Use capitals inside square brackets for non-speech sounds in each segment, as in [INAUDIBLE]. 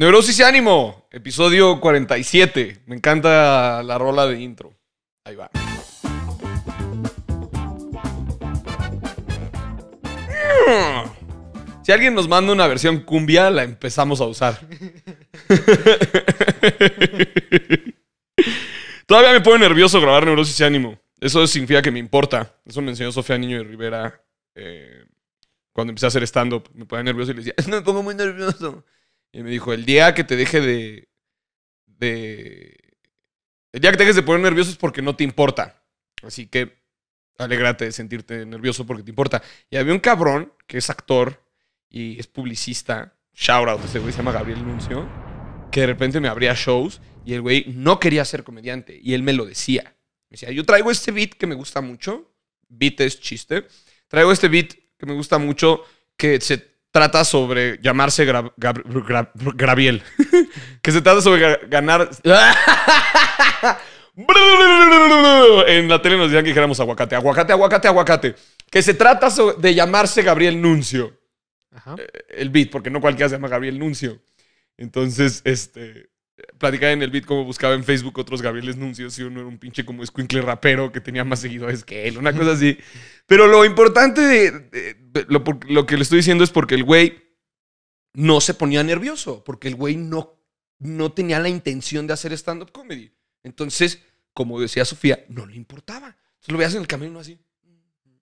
Neurosis y ánimo, episodio 47. Me encanta la rola de intro. Ahí va. Si alguien nos manda una versión cumbia, la empezamos a usar. [LAUGHS] Todavía me pone nervioso grabar Neurosis y ánimo. Eso significa que me importa. Eso me enseñó Sofía Niño de Rivera eh, cuando empecé a hacer stand-up. Me pone nervioso y le decía, me pongo muy nervioso. Y me dijo, el día que te deje de... de el día que te dejes de poner nervioso es porque no te importa. Así que alégrate de sentirte nervioso porque te importa. Y había un cabrón que es actor y es publicista. Shout out, ese güey se llama Gabriel Nuncio. Que de repente me abría shows y el güey no quería ser comediante. Y él me lo decía. Me decía, yo traigo este beat que me gusta mucho. Beat es chiste. Traigo este beat que me gusta mucho que se trata sobre llamarse Gra Graviel. [LAUGHS] que se trata sobre ganar. [LAUGHS] en la tele nos decían que dijéramos aguacate, aguacate, aguacate, aguacate. Que se trata de llamarse Gabriel Nuncio. Eh, el beat, porque no cualquiera se llama Gabriel Nuncio. Entonces, este, platicaba en el beat como buscaba en Facebook otros Gabriel Nuncios y uno era un pinche como escuincle rapero que tenía más seguidores que él, una cosa así. Pero lo importante de, lo, que le estoy diciendo es porque el güey no se ponía nervioso, porque el güey no, no tenía la intención de hacer stand-up comedy. Entonces, como decía Sofía, no le importaba. Entonces lo veías en el camino así.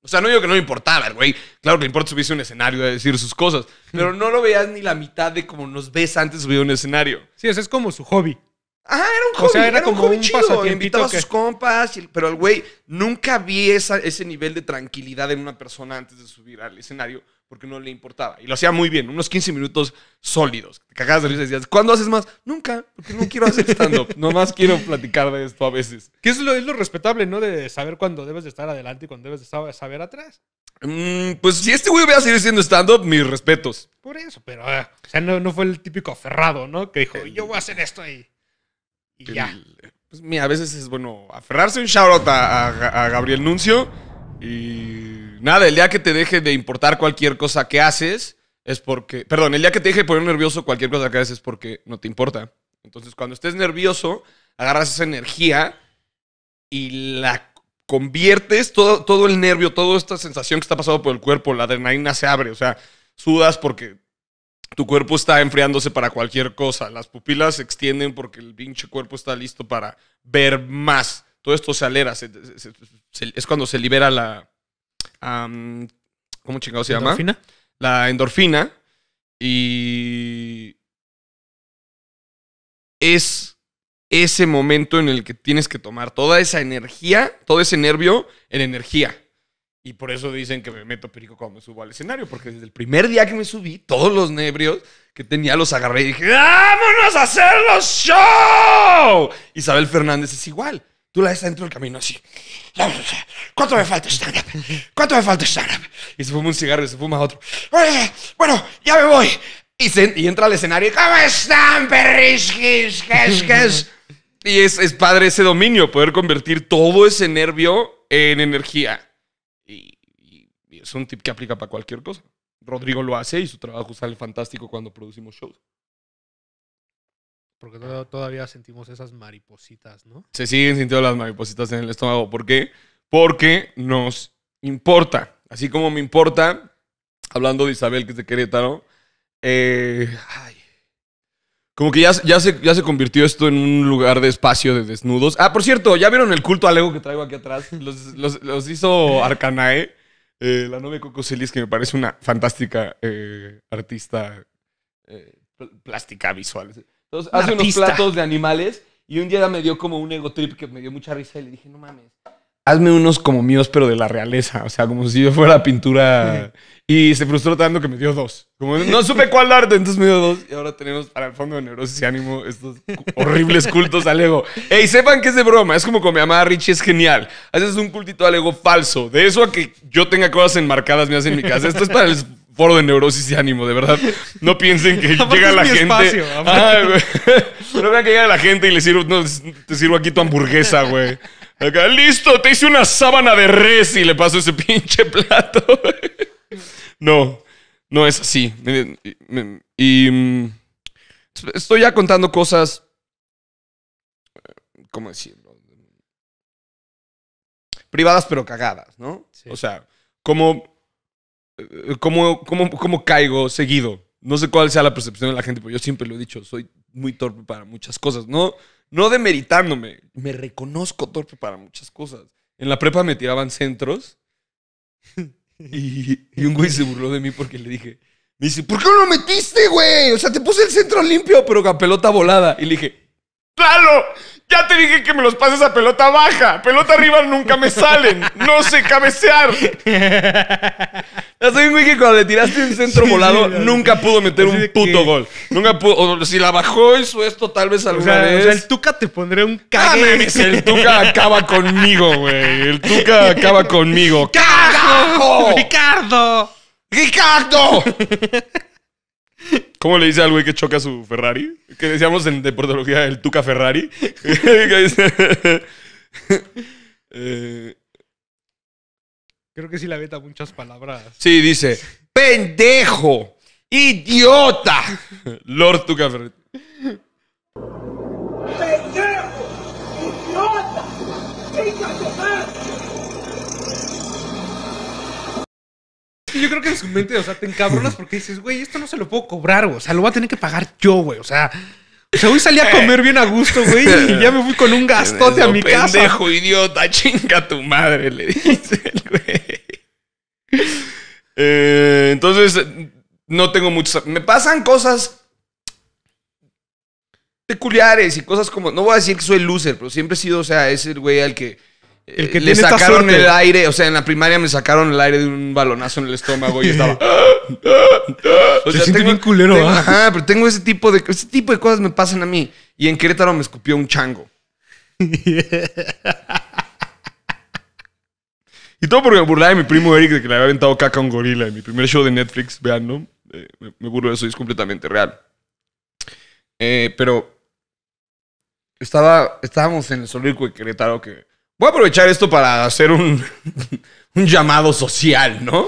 O sea, no digo que no le importaba, güey. Claro que le importa subirse un escenario de decir sus cosas. Pero no lo veías ni la mitad de como nos ves antes subido a un escenario. Sí, o es como su hobby. Ah, era un hobby. O sea, era, como un, hobby un Invitaba a sus compas. Pero el güey nunca vi ese nivel de tranquilidad en una persona antes de subir al escenario porque no le importaba. Y lo hacía muy bien, unos 15 minutos sólidos. Te cagabas de risa y decías, ¿cuándo haces más? Nunca, porque no quiero hacer stand-up. [LAUGHS] Nomás quiero platicar de esto a veces. Que es lo, es lo respetable, ¿no? De saber cuándo debes de estar adelante y cuándo debes de saber atrás. Mm, pues si este güey Voy a seguir siendo stand-up, mis respetos. Por eso, pero, ah, o sea, no, no, fue el típico aferrado, ¿no? Que dijo, yo voy a hacer esto y, ya. Pues mira, a veces es bueno aferrarse un shout-out a, a Gabriel Nuncio y nada, el día que te deje de importar cualquier cosa que haces es porque. Perdón, el día que te deje de poner nervioso cualquier cosa que haces es porque no te importa. Entonces, cuando estés nervioso, agarras esa energía y la conviertes todo, el nervio, toda esta sensación que está pasando por el cuerpo, la adrenalina se abre, o sea, sudas porque tu cuerpo está enfriándose para cualquier cosa, las pupilas se extienden porque el pinche cuerpo está listo para ver más, todo esto se alera, se, es cuando se libera la... ¿Cómo chingado se llama? La endorfina. Y... Es ese momento en el que tienes que tomar toda esa energía, todo ese nervio en energía. Y por eso dicen que me meto perico cuando me subo al escenario, porque desde el primer día que me subí, todos los nervios que tenía los agarré y dije, ¡vámonos a hacer los show! Isabel Fernández es igual. Tú la ves dentro del camino así. ¿Cuánto me falta stand-up? ¿Cuánto me falta stand-up? Y se fuma un cigarro y se fuma otro. Bueno, ya me voy. Y, entra al escenario. ¿Cómo están, perrisquis? Y es, es padre ese dominio, poder convertir todo ese nervio en energía. y es un tip que aplica para cualquier cosa. Rodrigo lo hace y su trabajo sale fantástico cuando producimos shows. Porque todavía sentimos esas maripositas, ¿no? Se siguen sintiendo las maripositas en el estómago. ¿Por qué? Porque nos importa. Así como me importa, hablando de Isabel, que es de Querétaro, eh, como que ya, ya, se, ya se convirtió esto en un lugar de espacio de desnudos. Ah, por cierto, ¿ya vieron el culto al ego que traigo aquí atrás? Los, hizo Arcanae, eh, la novia Coco que me parece una fantástica eh, artista plástica visual. Entonces hace unos platos de animales y un día me dio como un ego trip que me dio mucha risa y le dije, no mames, hazme unos como míos, pero de la realeza. O sea, como si yo fuera pintura. Y se frustró tanto que me dio dos. Como no supe cuál arte, entonces me dio dos. Y ahora tenemos para el fondo de neurosis y ánimo estos horribles cultos al ego. Ey, sepan que es de broma. Es como con mi amada Richie, es genial. Haces un cultito al ego falso. De eso a que yo tenga cosas enmarcadas me en mi casa. Esto es para el por de neurosis y ánimo, de verdad. No piensen que [LAUGHS] llega la gente. Espacio, [LAUGHS] no vean que llega la gente y le sirvo, te sirvo aquí tu hamburguesa, güey. Acá, listo, te hice una sábana de res y le paso ese pinche plato. [LAUGHS] No, no es así. Y, mm, estoy ya contando cosas. Eh, ¿Cómo decirlo? Privadas pero cagadas, ¿no? O sea, como eh, cómo, caigo seguido. No sé cuál sea la percepción de la gente, pero yo siempre lo he dicho, soy muy torpe para muchas cosas. No, no demeritándome, me reconozco torpe para muchas cosas. En la prepa me tiraban centros [LAUGHS] y, y un güey se burló de mí porque le dije, me dice, ¿por qué no lo metiste, güey? O sea, te puse el centro limpio, pero con pelota volada. Y le dije, Lalo, ya te dije que me los pases a pelota baja. Pelota arriba nunca me salen. No sé cabecear. [LAUGHS] Soy un güey que cuando le tiraste un centro volado nunca pudo meter un puto gol. Nunca pudo. si la bajó eso, esto tal vez alguna vez. O sea, el Tuca te pondré un cague. el Tuca acaba conmigo, güey. El Tuca acaba conmigo. ¡Cajo! ¡Ricardo! ¡Ricardo! ¿Cómo le dice al güey que choca su Ferrari? Que decíamos en deportología el Tuca Ferrari. [LAUGHS] [LAUGHS] Eh, Creo que sí la veta muchas palabras. Sí, dice, pendejo, idiota. Lord Tuca Ferrari. Yo creo que en su mente, o sea, te encabronas porque dices, güey, esto no se lo puedo cobrar, güey. O sea, lo voy a tener que pagar yo, güey. O sea, hoy salí a eh. comer bien a gusto, güey, y [LAUGHS] ya me fui con un gastote a mi casa. Pendejo, idiota, [LAUGHS] chinga tu madre, le dice el güey. Eh, entonces, no tengo muchos. Me pasan cosas peculiares y cosas como. No voy a decir que soy loser, pero siempre he sido, o sea, es el güey al que el que eh, le sacaron el aire, o sea, en la primaria me sacaron el aire de un balonazo en el estómago y [LAUGHS] estaba. Se siente bien culero, ¿ah? Ajá, pero tengo ese tipo de ese tipo de cosas me pasan a mí. Y en Querétaro me escupió un chango. [LAUGHS] y todo porque me burlaba de mi primo Eric de que le había aventado caca a un gorila en mi primer show de Netflix, vean, ¿no? Eh, me, burlo de eso y es completamente real. Eh, pero estaba, estábamos en el solírico de Querétaro que Voy a aprovechar esto para hacer un, [LAUGHS] llamado social, ¿no?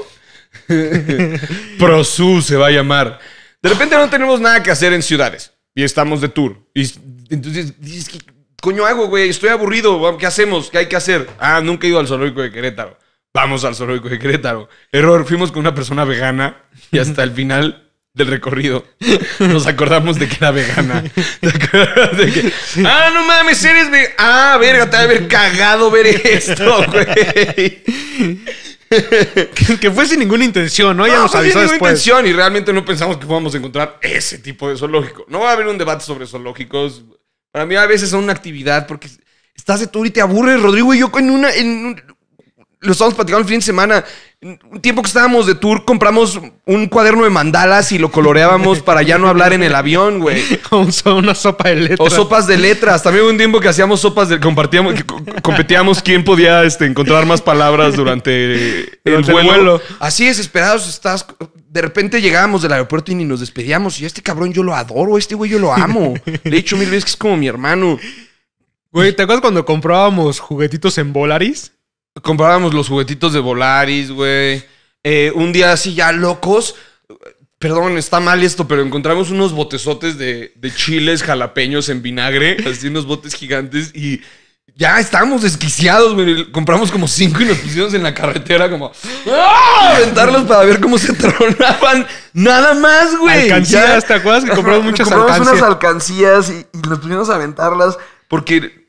[LAUGHS] Prosu se va a llamar. De repente no tenemos nada que hacer en ciudades y estamos de tour. Y entonces dices, ¿qué coño hago, güey? Estoy aburrido. ¿Qué hacemos? ¿Qué hay que hacer? Ah, nunca he ido al zoológico de Querétaro. Vamos al zoológico de Querétaro. Error, fuimos con una persona vegana y hasta el final del recorrido, [LAUGHS] nos acordamos de que era vegana. [LAUGHS] De que, ah, no mames, eres vegana. Ah, verga, te voy a haber cagado ver esto, [LAUGHS] güey. que, fue sin ninguna intención, ¿no? Ya no, nos fue sin ninguna intención y realmente no pensamos que fuéramos a encontrar ese tipo de zoológico. No va a haber un debate sobre zoológicos. Para mí a veces son una actividad porque estás de tour y te aburres, Rodrigo y yo con una, en un, lo estábamos platicando el fin de semana. Un tiempo que estábamos de tour, compramos un cuaderno de mandalas y lo coloreábamos [LAUGHS] para ya no hablar en el avión, güey. O una sopa de letras. O sopas de letras. También hubo un tiempo que hacíamos sopas de. Compartíamos, competíamos quién podía este, encontrar más palabras durante, el, vuelo. Así desesperados estás. De repente llegábamos del aeropuerto y ni nos despedíamos. Y este cabrón yo lo adoro, este güey yo lo amo. De hecho mil veces que es como mi hermano. Güey, ¿te acuerdas cuando comprábamos juguetitos en Volaris? Comprábamos los juguetitos de Volaris, güey. Eh, un día así ya locos. Perdón, está mal esto, pero encontramos unos botezotes de, chiles jalapeños en vinagre. [LAUGHS] Así unos botes gigantes y... Ya estábamos desquiciados, güey. Compramos como cinco y nos pusimos en la carretera como... ¡Ah! Aventarlos para ver cómo se [LAUGHS] tronaban. Nada más, güey. Alcancías, ¿te acuerdas que compramos muchas compramos unas alcancías y, y nos pusimos a aventarlas porque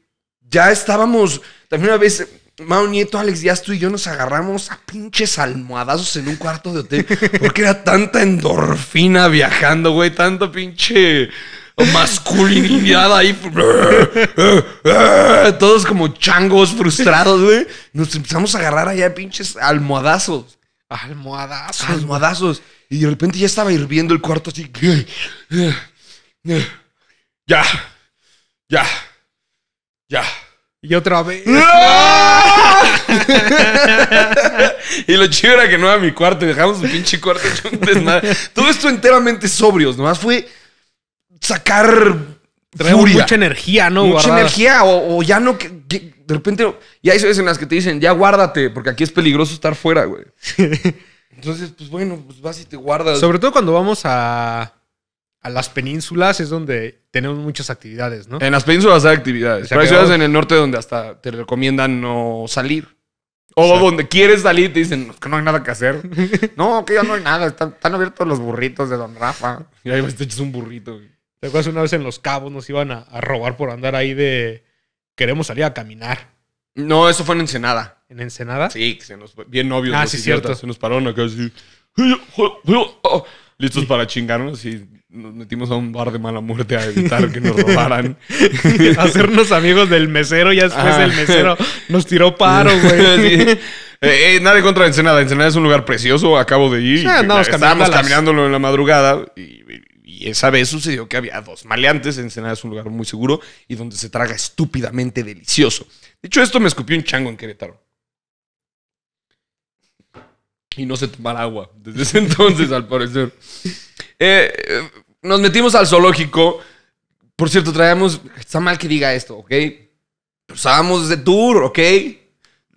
ya estábamos... También una vez Mao Nieto, Alex Díaz, tú y yo nos agarramos a pinches almohadazos en un cuarto de hotel. Porque era tanta endorfina viajando, güey. Tanto pinche masculinidad ahí. [LAUGHS] Todos como changos frustrados, güey. Nos empezamos a agarrar allá a pinches almohadazos. Almohadazos. Almohadazos. Y de repente ya estaba hirviendo el cuarto así. Ya. Ya. Ya. Y otra vez. ¡No! [LAUGHS] y lo chido era que no era mi cuarto. Dejamos un pinche cuarto hecho un Todo esto enteramente sobrios. Nomás fue sacar mucha energía, ¿no? Mucha energía. O, ya no... Que, de repente... Ya hay veces en las que te dicen, ya guárdate. Porque aquí es peligroso estar fuera, güey. [LAUGHS] Entonces, pues bueno, pues vas y te guardas. Sobre todo cuando vamos a a las penínsulas es donde tenemos muchas actividades, ¿no? En las penínsulas hay actividades. Pero hay ciudades en el norte donde hasta te recomiendan no salir. O donde quieres salir te dicen que no hay nada que hacer. [LAUGHS] no, que ya no hay nada. Están, abiertos los burritos de Don Rafa. [LAUGHS] Y ahí pues, te echas un burrito. ¿Te acuerdas una vez en Los Cabos nos iban a, robar por andar ahí de queremos salir a caminar? No, eso fue en Ensenada. ¿En Ensenada? Sí, que se nos, bien obvio. Ah, sí, cierto. Se nos pararon acá así. Ah, listos para chingarnos y nos metimos a un bar de mala muerte a evitar que nos robaran. [LAUGHS] Hacernos amigos del mesero y después el mesero nos tiró paro, güey. [LAUGHS] Eh, eh, nada contra de Ensenada. Ensenada es un lugar precioso, acabo de ir. Sí, andamos estábamos caminándolo en la madrugada y, esa vez sucedió que había dos maleantes. Ensenada es un lugar muy seguro y donde se traga estúpidamente delicioso. De hecho, esto, me escupió un chango en Querétaro y no sé tomar agua desde ese [LAUGHS] entonces, al parecer. Eh, eh, nos metimos al zoológico. Por cierto, traíamos. Está mal que diga esto, ¿ok? Usábamos pues, de tour, ¿ok?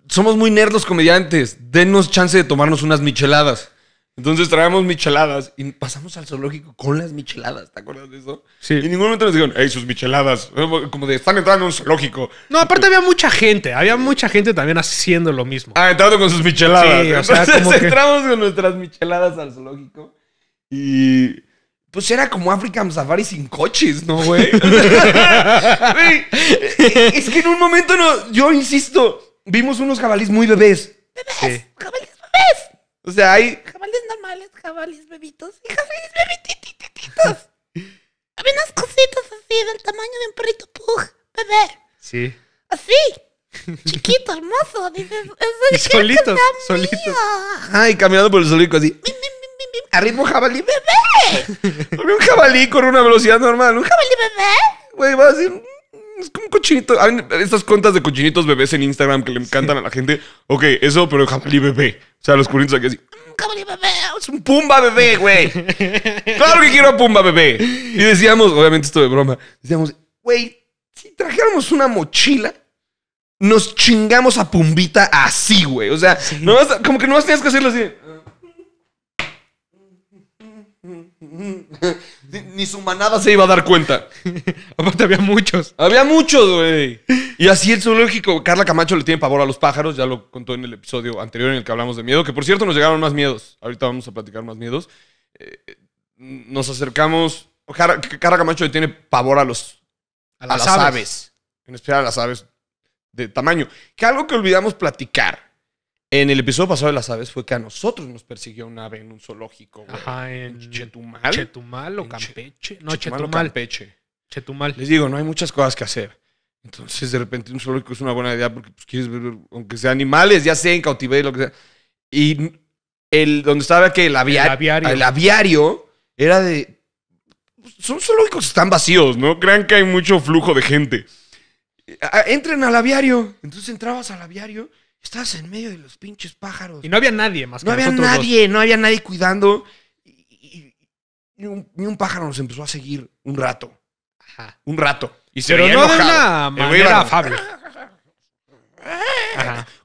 Somos muy nerds comediantes. Denos chance de tomarnos unas micheladas. Entonces traíamos micheladas y pasamos al zoológico con las micheladas, ¿te acuerdas de eso? Sí. Y en ningún momento nos dijeron, hey, sus micheladas, como de están entrando en un zoológico. No, aparte había mucha gente, había mucha gente también haciendo lo mismo. Ah, entrando con sus micheladas. Sí, o sea, entramos con nuestras micheladas al zoológico y pues era como African Safari sin coches, ¿no, güey? [LAUGHS] es que en un momento, no, yo insisto, vimos unos jabalíes muy bebés. Bebés, jabalís bebés. O sea, hay normales jabalíes bebitos y jabalíes bebitititititos. [LAUGHS] Había unas cositas así del tamaño de un perrito pug, bebé. Sí. Así. [LAUGHS] Chiquito, hermoso. Dices, y solito, solito. Ay, caminando por el solico así. A ritmo jabalí bebé. [LAUGHS] un jabalí con una velocidad normal. Un jabalí bebé. Güey, va a decir, mm, es como un cochinito. estas cuentas de cochinitos bebés en Instagram que le encantan a la gente. Ok, eso, pero jabalí bebé. O sea, los curritos aquí así es un Pumba bebé, güey. Claro que quiero a Pumba bebé. Y decíamos, obviamente esto de broma, decíamos, güey, si trajéramos una mochila, nos chingamos a Pumbita así, güey. O sea, como que no más tenías que hacerlo así. Ni su manada se iba a dar cuenta. [LAUGHS] Aparte había muchos. Había muchos, güey. Y así es zoológico. Carla Camacho le tiene pavor a los pájaros. Ya lo contó en el episodio anterior en el que hablamos de miedo. Que por cierto nos llegaron más miedos. Ahorita vamos a platicar más miedos. Eh, nos acercamos. Carla, Camacho le tiene pavor a los... A las, aves. En especial a las aves de tamaño. Que algo que olvidamos platicar en el episodio pasado de las aves fue que a nosotros nos persiguió un ave en un zoológico. Ajá, en, Chetumal. Chetumal o Campeche. no, Chetumal. Campeche. Chetumal. Les digo, no hay muchas cosas que hacer. Entonces, de repente, un zoológico es una buena idea porque pues, quieres ver, aunque sean animales, ya sea en cautiverio, lo que sea. Y el, donde estaba que el, aviario. era de. Son zoológicos que están vacíos, ¿no? Crean que hay mucho flujo de gente. Entren al aviario. Entonces entrabas al aviario estás en medio de los pinches pájaros. Y no había nadie más que No había nadie, no había nadie cuidando. Y, un, ni, un, pájaro nos empezó a seguir un rato. Ajá. Un rato. Y se Pero no enojado. de una manera afable.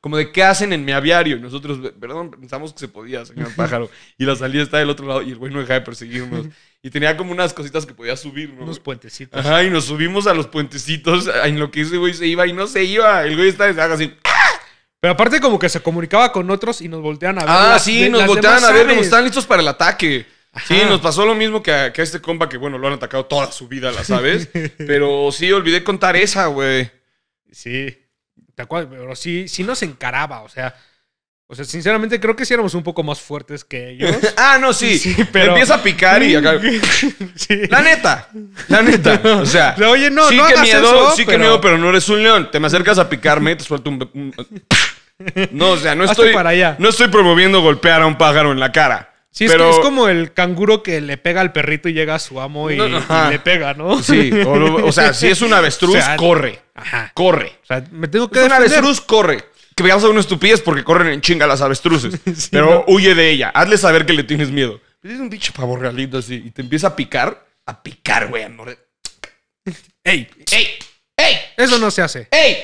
Como de qué hacen en mi aviario. Y nosotros, perdón, pensamos que se podía, señor pájaro. Y la salida está del otro lado y el güey no dejaba de perseguirnos. Y tenía como unas cositas que podía subir, ¿no? Unos puentecitos. Ajá, y nos subimos a los puentecitos en lo que ese güey se iba y no se iba. El güey estaba así. ¡ah! Pero aparte como que se comunicaba con otros y nos voltean a ver. Ah, sí, nos volteaban a ver como están listos para el ataque. Sí, nos pasó lo mismo que a, que a, este compa que, bueno, lo han atacado toda su vida, la sabes [LAUGHS] pero sí, olvidé contar esa, güey. Sí. ¿Te acuerdas? Pero sí, sí nos encaraba, o sea... O sea, sinceramente creo que sí éramos un poco más fuertes que ellos. [LAUGHS] ah, no, sí. pero... Empieza a picar y [LAUGHS] acá. sí. La neta. La neta. O sea. Oye, no, sí no que hagas miedo, eso, Sí que miedo, pero no eres un león. Te me acercas a picarme, te suelto un. No, o sea, no estoy, para allá. no estoy promoviendo golpear a un pájaro en la cara. Sí, es, es, como el canguro que le pega al perrito y llega a su amo y, le pega, ¿no? Sí, o, sea, si es un avestruz, [LAUGHS] corre. Ajá. Corre. O sea, me tengo que es Un avestruz corre. Que veamos a una estupidez porque corren en chinga las avestruces. [LAUGHS] pero huye de ella. Hazle saber que le tienes miedo. Pues es un bicho pavo realito así y te empieza a picar. A picar, güey, amor. ¡Ey! ¡Ey! ¡Ey! Eso no se hace. ¡Ey!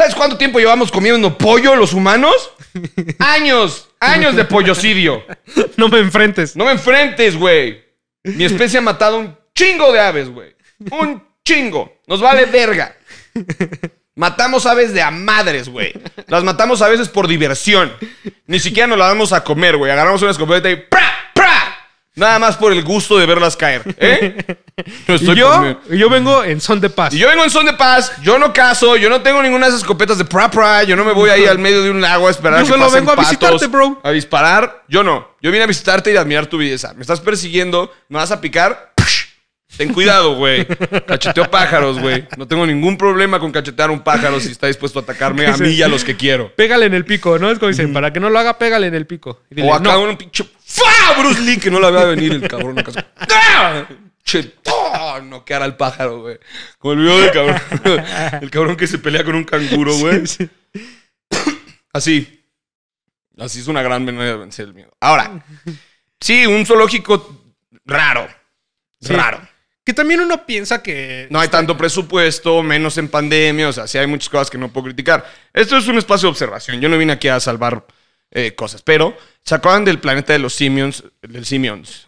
¿Sabes cuánto tiempo llevamos comiendo pollo los humanos? [LAUGHS] Años, años de pollocidio. No me enfrentes. No me enfrentes, güey. Mi especie ha matado un chingo de aves, güey. Un chingo. Nos vale verga. Matamos aves de a madres, güey. Las matamos a veces por diversión. Ni siquiera nos las damos a comer, güey. Agarramos una escopeta y ¡pra! Nada más por el gusto de verlas caer. ¿eh? [LAUGHS] yo, vengo en son de paz. Y yo vengo en son de paz. Yo no caso. Yo no tengo ninguna de escopetas de pra Yo no me voy ahí [LAUGHS] al medio de un lago a esperar yo a que solo vengo a visitarte, bro. A disparar. Yo no. Yo vine a visitarte y a admirar tu belleza. Me estás persiguiendo. Me vas a picar. Ten cuidado, güey. Cacheteo pájaros, güey. No tengo ningún problema con cachetear un pájaro si está dispuesto a atacarme a [LAUGHS] mí y a los que quiero. Pégale en el pico, ¿no? Es como dicen, mm. para que no lo haga, pégale en el pico. o acá no. un pinche ¡Fa! Bruce Lee que no la vea venir el cabrón. Acá. ¡Ah! ¡Oh! Noquear el pájaro, güey. Como el video del cabrón. [LAUGHS] El cabrón que se pelea con un canguro, güey. [COUGHS] Así. Así es una gran manera de vencer el miedo. Ahora, sí, un zoológico raro. Raro. Que también uno piensa que... No hay tanto presupuesto, menos en pandemia, o sea, sí hay muchas cosas que no puedo criticar. Esto es un espacio de observación, yo no vine aquí a salvar eh, cosas, pero se del planeta de los simios del simions.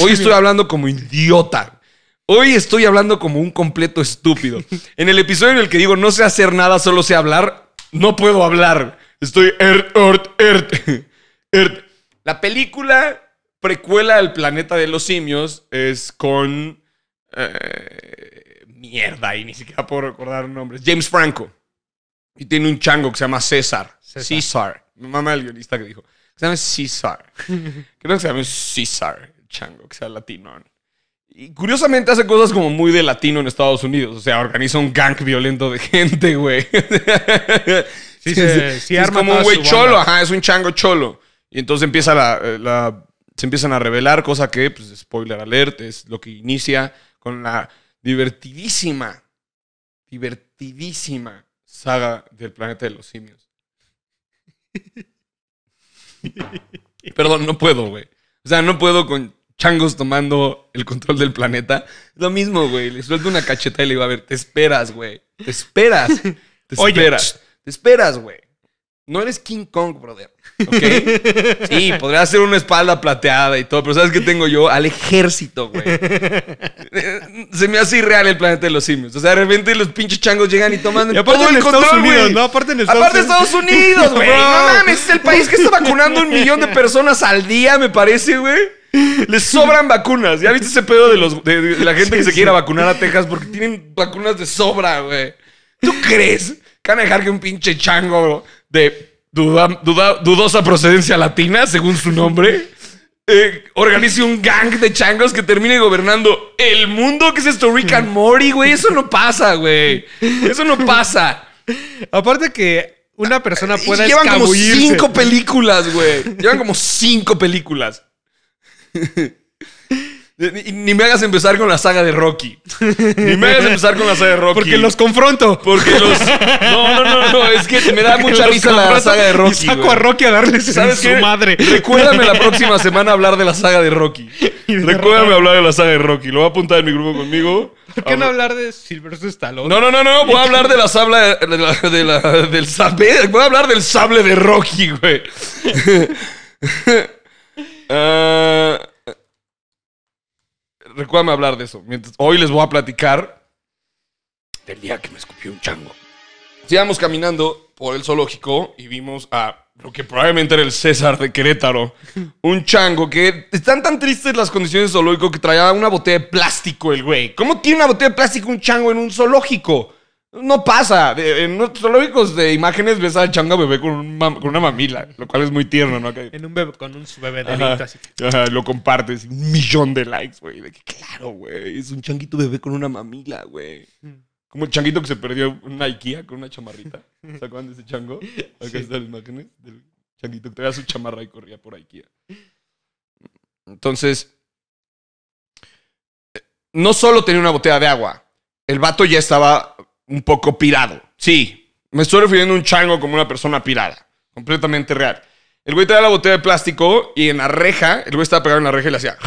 hoy estoy hablando como idiota. Hoy estoy hablando como un completo estúpido. [LAUGHS] en el episodio en el que digo no sé hacer nada, solo sé hablar, no puedo hablar. Estoy [LAUGHS] La película precuela del planeta de los simios es con eh, mierda, y ni siquiera puedo recordar nombres. James Franco. Y tiene un chango que se llama César. César. Mi mamá el guionista que dijo. Se llama César. [LAUGHS] Creo que se llama César, chango, que sea latino. Y curiosamente hace cosas como muy de latino en Estados Unidos. O sea, organiza un gang violento de [LAUGHS] gente, güey. sí, sí, es como un güey cholo, ajá, es un chango cholo. Y entonces empieza la, eh, la, se empiezan a revelar, cosa que, pues, spoiler alert, es lo que inicia con la divertidísima, divertidísima saga del planeta de los simios. [LAUGHS] Perdón, no puedo, güey. O sea, no puedo con changos tomando el control del planeta. Lo mismo, güey. Le suelto una cacheta y le digo, a ver, te esperas, güey. Te esperas. Te [LAUGHS] esperas. Te esperas, güey. No eres King Kong, brother. ¿Ok? [LAUGHS] Sí, podría ser una espalda plateada y todo, pero ¿sabes qué tengo yo? Al ejército, güey. [LAUGHS] Se me hace irreal el planeta de los simios. O sea, de repente los pinches changos llegan y toman aparte en el Estados Unidos, No, aparte en Estados Unidos. Aparte de Estados Unidos, [LAUGHS] güey. No mames, es el país que está vacunando un millón de personas al día, me parece, güey. Les sobran vacunas. ¿Ya viste ese pedo de, los, de, la gente que se quiera quiere vacunar a Texas? Porque tienen vacunas de sobra, güey. ¿Tú crees que van a dejar que un pinche chango, de duda, duda, dudosa procedencia latina, según su nombre, eh, organice un gang de changos que termine gobernando el mundo. ¿Qué es esto? Rick and Morty, güey. Eso no pasa, güey. Eso no pasa. Aparte que una persona pueda Llevan como cinco películas, güey. Llevan como cinco películas. Ni, me hagas empezar con la saga de Rocky. Ni me hagas empezar con la saga de Rocky. Porque los confronto. Porque los. No, no, no, no. Es que me da mucha risa la saga de Rocky. Y saco a Rocky a darle ¿Sabes su qué? madre. Recuérdame la [LAUGHS] próxima semana hablar de la saga de Rocky. [LAUGHS] Recuérdame hablar de la saga de Rocky. Lo voy a apuntar en mi grupo conmigo. ¿Por qué no hablar de Silverstone Stallone? No, no, no, no. Voy a hablar de la saga del sable. Voy a hablar del sable de Rocky, güey. [LAUGHS] Eh, recuérdame hablar de eso. Mientras, hoy les voy a platicar del día que me escupió un chango. Sigamos caminando por el zoológico y vimos a lo que probablemente era el César de Querétaro. Un chango que están tan tristes las condiciones del zoológico que traía una botella de plástico el güey. ¿Cómo tiene una botella de plástico un chango en un zoológico? No pasa. En los lógicos de imágenes ves al chango bebé con, con, una mamila, lo cual es muy tierno, ¿no? En un bebé, con un bebé de así. lo compartes, un millón de likes, güey. claro, güey, es un changuito bebé con una mamila, güey. Mm. Como el changuito que se perdió en una Ikea con una chamarrita. ¿Se acuerdan de ese chango? Acá están las imágenes del changuito que traía su chamarra y corría por Ikea. Entonces, eh, no solo tenía una botella de agua, el vato ya estaba un poco pirado. Sí, me estoy refiriendo a un chango como una persona pirada. Completamente real. El güey traía la botella de plástico y en la reja, el güey estaba pegado en la reja y le hacía.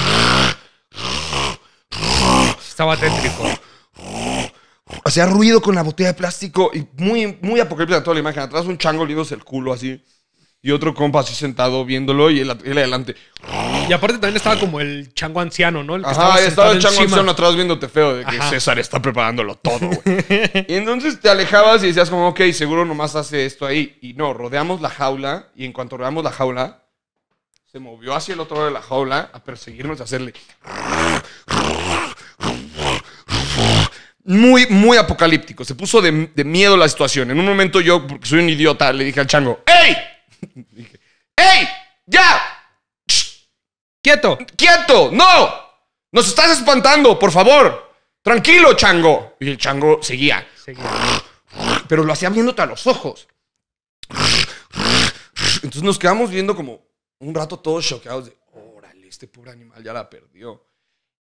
Estaba tétrico. Hacía ruido con la botella de plástico y muy, muy apocalíptica toda la imagen. Atrás un chango liéndose el culo así y otro compa así sentado viéndolo y él, adelante. Y aparte también estaba como el chango anciano, ¿no? El que estaba, el chango anciano atrás viéndote feo, de que César está preparándolo todo, güey. [LAUGHS] y entonces te alejabas y decías como, ok, seguro nomás hace esto ahí. Y no, rodeamos la jaula y en cuanto rodeamos la jaula, se movió hacia el otro lado de la jaula a perseguirnos y hacerle... Muy, muy apocalíptico. Se puso de, de miedo la situación. En un momento yo, porque soy un idiota, le dije al chango, ¡Ey! [LAUGHS] Dije, ¡Ey! ¡Ya! ¡Quieto! ¡Quieto! ¡No! ¡Nos estás espantando, por favor! ¡Tranquilo, chango! Y el chango seguía. Pero lo hacía viéndote a los ojos. Entonces nos quedamos viendo como un rato todos choqueados de, órale, este pobre animal ya la perdió.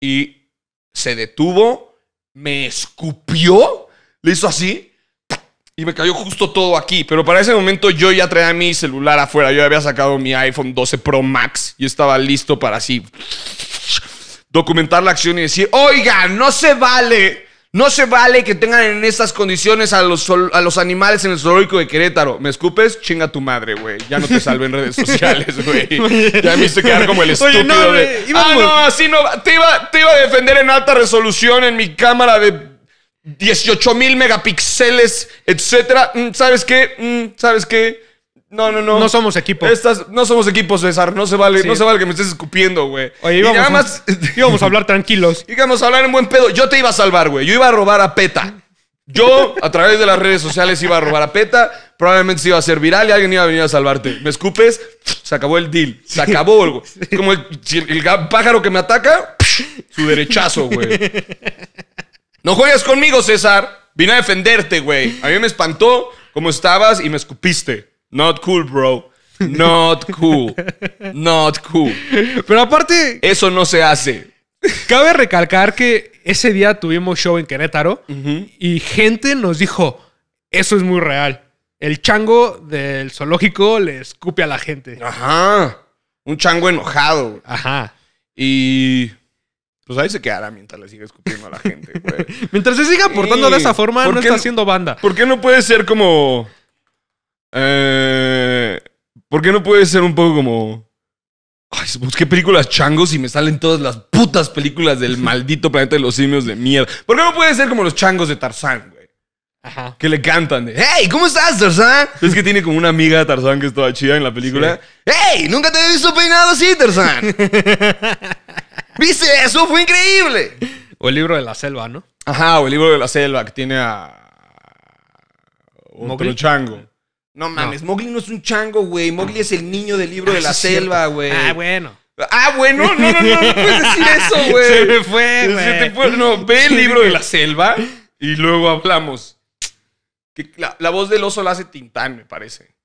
Y se detuvo, me escupió, le hizo así y me cayó justo todo aquí. Pero para ese momento yo ya traía mi celular afuera. Yo había sacado mi iPhone 12 Pro Max y estaba listo para así documentar la acción y decir, oiga, no se vale. No se vale que tengan en estas condiciones a los, a los animales en el zoológico de Querétaro. ¿Me escupes? Chinga tu madre, güey. Ya no te en redes sociales, güey. Ya me hice quedar como el estúpido Ah, no, así no... Te te iba a defender en alta resolución en mi cámara de 18 mil megapíxeles, etcétera. Mm, ¿Sabes qué? Mm, ¿Sabes qué? No, no, no. No somos equipo. Estas, no somos equipo, César. No se vale, no se que me estés escupiendo, güey. Oye, más, [LAUGHS] íbamos a hablar tranquilos. [LAUGHS] Íbamos a hablar en buen pedo. Yo te iba a salvar, güey. Yo iba a robar a PETA. Yo, a través de las redes sociales, iba a robar a PETA. Probablemente se iba a hacer viral y alguien iba a venir a salvarte. Me escupes, se acabó el deal. Se acabó, güey. Como el, el pájaro que me ataca, su derechazo, güey. [LAUGHS] No juegues conmigo, César. Vine a defenderte, güey. A mí me espantó cómo estabas y me escupiste. Not cool, bro. Not cool. Not cool. Pero aparte. Eso no se hace. Cabe recalcar que ese día tuvimos show en Querétaro y gente nos dijo: Eso es muy real. El chango del zoológico le escupe a la gente. Ajá. Un chango enojado. Ajá. Y pues ahí se quedará mientras le siga escupiendo a la gente, güey. [LAUGHS] mientras se siga portando de esa forma, no está haciendo banda. ¿Por qué no puede ser como. Eh, ¿Por qué no puede ser un poco como. Ay, busqué películas changos y me salen todas las putas películas del [LAUGHS] maldito planeta de los simios de mierda. ¿Por qué no puede ser como los changos de Tarzán, güey? Ajá. Que le cantan de, hey, ¿cómo estás, Tarzán? [LAUGHS] Es que tiene como una amiga de Tarzán que es toda chida en la película. Hey, nunca te he visto peinado así, Tarzán. ¿Viste eso? Fue increíble. O el libro de la selva, ¿no? Ajá, o el libro de la selva que tiene a. Otro chango. No mames, Mowgli no es un chango, güey. Mowgli es el niño del libro ah, de la selva, güey. Ah, bueno. Ah, bueno, no, no, no, no puedes decir eso, [LAUGHS] güey. Se me fue, güey. Fue... No, ve el libro de la selva y luego hablamos. Que la, voz del oso la hace Tintán, me parece.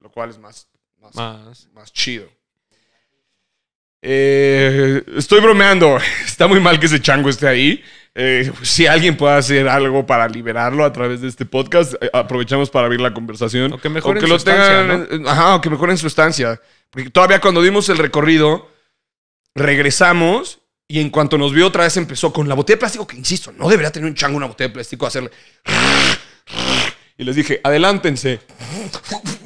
Lo cual es más, más. más chido. Eh, estoy bromeando. [LAUGHS] Está muy mal que ese chango esté ahí. Eh, si alguien puede hacer algo para liberarlo a través de este podcast, eh, aprovechamos para abrir la conversación. O que mejoren su estancia, Ajá, que mejoren su estancia. Porque todavía cuando dimos el recorrido, regresamos y en cuanto nos vio otra vez empezó con la botella de plástico, que insisto, no debería tener un chango una botella de plástico, hacerle... Y les dije, adelántense.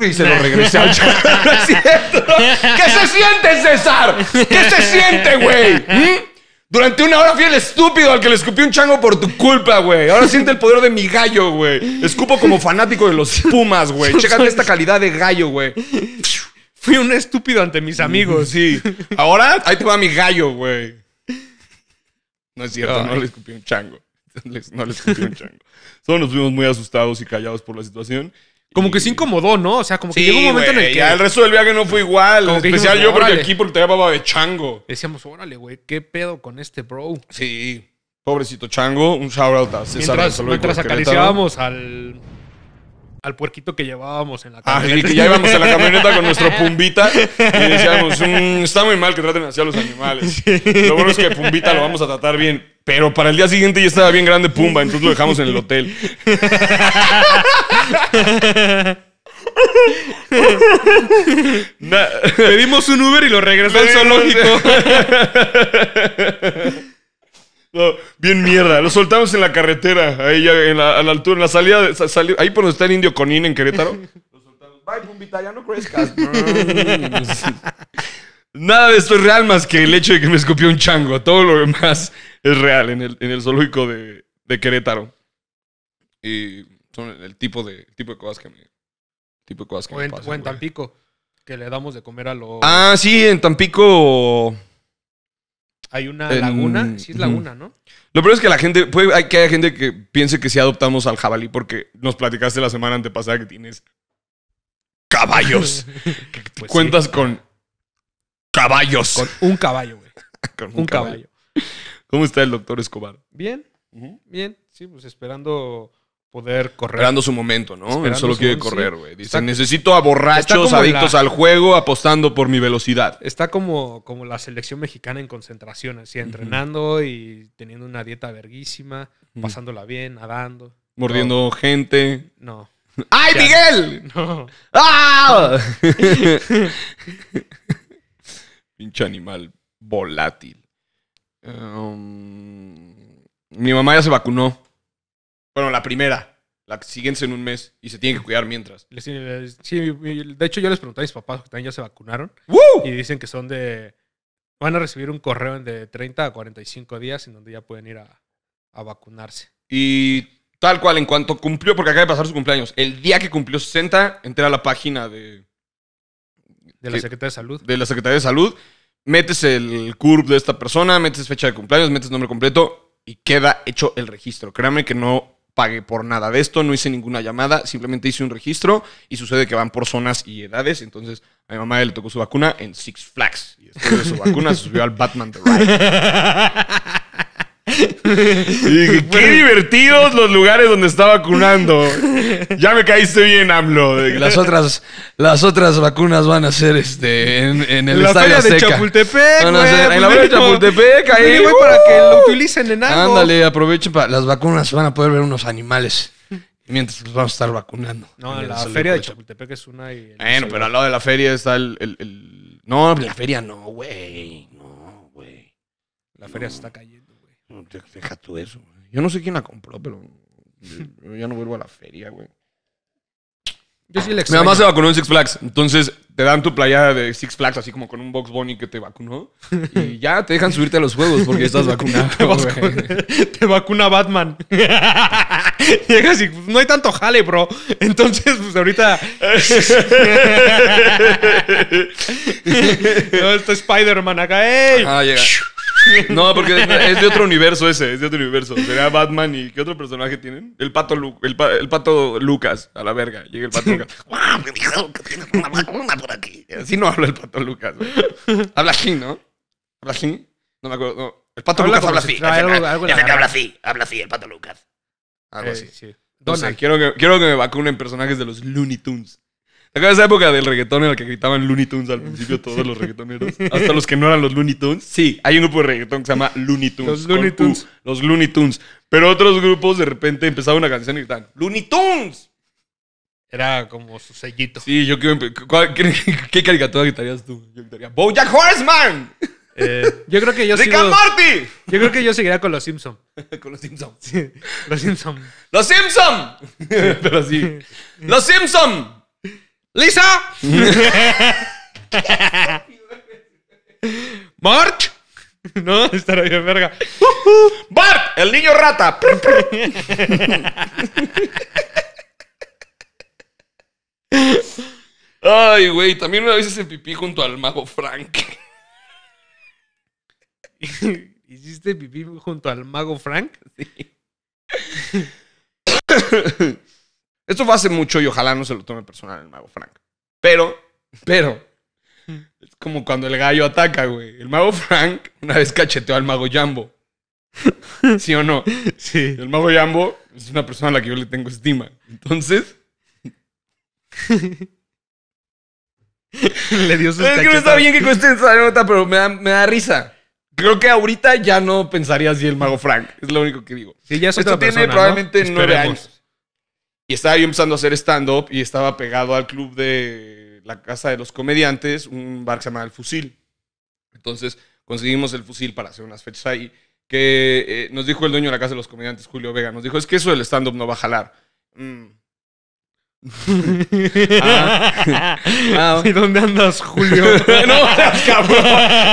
Y se lo regresé al [LAUGHS] ¿No es cierto? ¿Qué se siente, César? ¿Qué se siente, güey? ¿Mm? Durante una hora fui el estúpido al que le escupí un chango por tu culpa, güey. Ahora siente el poder de mi gallo, güey. Escupo como fanático de los Pumas, güey. Chécate esta calidad de gallo, güey. Fui un estúpido ante mis amigos, sí. Ahora, ahí te va mi gallo, güey. No es cierto, no le escupí un chango. [LAUGHS] no les un [LAUGHS] chango. Solo nos fuimos muy asustados y callados por la situación. Como que se incomodó, ¿no? O sea, como que llegó un momento en el que. ya el resto del viaje no fue igual. especial yo porque aquí porque te baba de chango. Decíamos, órale, güey, ¿qué pedo con este bro? Sí. Pobrecito chango, un shout out a César. Mientras, mientras acariciábamos al, al puerquito que llevábamos en la ah, camioneta. Ah, el que ya íbamos en la camioneta con nuestro [LAUGHS] Pumbita y decíamos, mm, está muy mal que traten así a los animales. Lo bueno es que Pumbita lo vamos a tratar bien. Pero para el día siguiente ya estaba bien grande Pumba, entonces lo dejamos en el hotel. [LAUGHS] Pedimos un Uber y lo regresó al zoológico. [LAUGHS] bien mierda. Lo soltamos en la carretera, ahí ya a la altura, en la salida, ahí por donde está el Indio Conín en Querétaro. [LAUGHS] Lo soltamos. Bye, Pumbita, ya no [LAUGHS] Nada de esto es real más que el hecho de que me escupió un chango. Todo lo demás es real en el, en el zoológico de, Querétaro. Y son el tipo de, tipo de cosas que me, tipo o en Tampico, que le damos de comer a los... Ah, sí, en Tampico... Hay una laguna, sí es laguna, ¿no? Lo peor es que la gente, puede hay, que haya gente que piense que si adoptamos al jabalí porque nos platicaste la semana antepasada que tienes caballos. [LAUGHS] Pues, Cuentas con caballos. Con un caballo, güey. [LAUGHS] con un, caballo. ¿Cómo está el doctor Escobar? Bien, bien. Sí, pues esperando poder correr. Esperando su momento, ¿no? Él solo quiere correr, güey. Dice, necesito a borrachos adictos al juego apostando por mi velocidad. Está como, como la selección mexicana en concentración, así, entrenando y teniendo una dieta verguísima, pasándola bien, nadando. Mordiendo gente. No. ¡Ay, Miguel! [LAUGHS] No. ¡Ah! [LAUGHS] Pinche animal volátil. Em, mi mamá ya se vacunó. Bueno, la primera. La siguiente en un mes y se tienen que cuidar mientras. Sí, de hecho yo les pregunté a mis papás que también ya se vacunaron. Y dicen que son de... Van a recibir un correo de 30 a 45 días en donde ya pueden ir a, vacunarse. Y tal cual, en cuanto cumplió, porque acaba de pasar su cumpleaños, el día que cumplió 60, entra a la página de... De la Secretaría de Salud. De la Secretaría de Salud. Metes el CURP de esta persona, metes fecha de cumpleaños, metes nombre completo y queda hecho el registro. Créame que no pague por nada de esto, no hice ninguna llamada, simplemente hice un registro y sucede que van por zonas y edades, entonces a mi mamá le tocó su vacuna en Six Flags y después de su vacuna se subió al Batman The Ride. [LAUGHS] qué divertidos los lugares donde está vacunando. Ya me caíste bien, AMLO. Las otras, las otras vacunas van a ser este, en, el la Estadio Azteca. de Chapultepec, van En la feria de Chapultepec, ahí. Güey, para que lo uh. utilicen en algo. Ándale, aprovechen para... Las vacunas van a poder ver unos animales. Mientras los pues, vamos a estar vacunando. No, la feria de Chapultepec es una... Y bueno, pero al lado de la feria está el... el, No, la feria no, güey. No, güey. La feria se está cayendo. Deja tú eso. Yo no sé quién la compró, pero yo, no vuelvo a la feria, güey. Yo sí le Mi mamá se vacunó en Six Flags. Entonces te dan tu playa de Six Flags, así como con un Box Bunny que te vacunó. Y [LAUGHS] ya te dejan subirte a los juegos porque estás vacunado. [LAUGHS] te, vacuna Batman. [LAUGHS] Llegas y pues, no hay tanto jale, bro. Entonces, pues ahorita. no, está Spider-Man acá, ¡ey! llega. [LAUGHS] No, porque es de otro universo ese, es de otro universo. Sería Batman y ¿qué otro personaje tienen? El pato, el, pato Lucas, a la verga. Llega el pato Lucas. [LAUGHS] ¡Guau! Me dijo que tiene una vacuna por aquí. Así no habla el pato Lucas. Habla así, ¿no? Habla así. No me acuerdo. El pato Lucas habla así. Ya que habla así, habla así, el pato Lucas. Algo eh, así. Sí. quiero, que, quiero que me vacunen personajes de los Looney Tunes de esa época del reggaetón en la que gritaban Looney Tunes al principio todos los reggaetoneros. Hasta los que no eran los Looney Tunes. Sí, hay un grupo de reggaetón que se llama Looney Tunes. Los Looney Tunes. los Looney Tunes. Pero otros grupos de repente empezaban una canción y gritaban ¡Looney Tunes! Era como su sellito. Sí, yo quiero... [LAUGHS] Qué, caricatura gritarías tú? Yo gritaría ¡BoJack Horseman! Eh, yo creo que yo [LAUGHS] sigo, Morty! Yo creo que yo seguiría con los Simpson. [LAUGHS] con los Simpsons. los Simpson. ¡Los Simpson! Pero sí. ¡Los Simpson! ¡Lisa! ¡Mart! No, estará bien, verga. ¡Bart! ¡El niño rata! Ay, güey, también una vez hice pipí junto al mago Frank. ¿Hiciste pipí junto al mago Frank? Sí. [LAUGHS] Esto fue hace mucho y ojalá no se lo tome personal el mago Frank. Pero, pero, es como cuando el gallo ataca, güey. El mago Frank una vez cacheteó al mago Jambo. ¿Sí o no? Sí. El mago Jambo es una persona a la que yo le tengo estima. Entonces. [LAUGHS] le dio sus es que no está bien que cueste esa nota, pero me da, risa. Creo que ahorita ya no pensaría así el mago Frank. Es lo único que digo. Sí, ya es Esto tiene probablemente ¿no? nueve años. Y estaba yo empezando a hacer stand-up y estaba pegado al club de la Casa de los Comediantes, un bar que se llamaba El Fusil. Entonces conseguimos el fusil para hacer unas fechas ahí, que eh, nos dijo el dueño de la Casa de los Comediantes, Julio Vega, nos dijo, es que eso del stand-up no va a jalar. Mm. [LAUGHS] Ah. [LAUGHS] Ah. ¿Y dónde andas, Julio? [LAUGHS] no cabrón.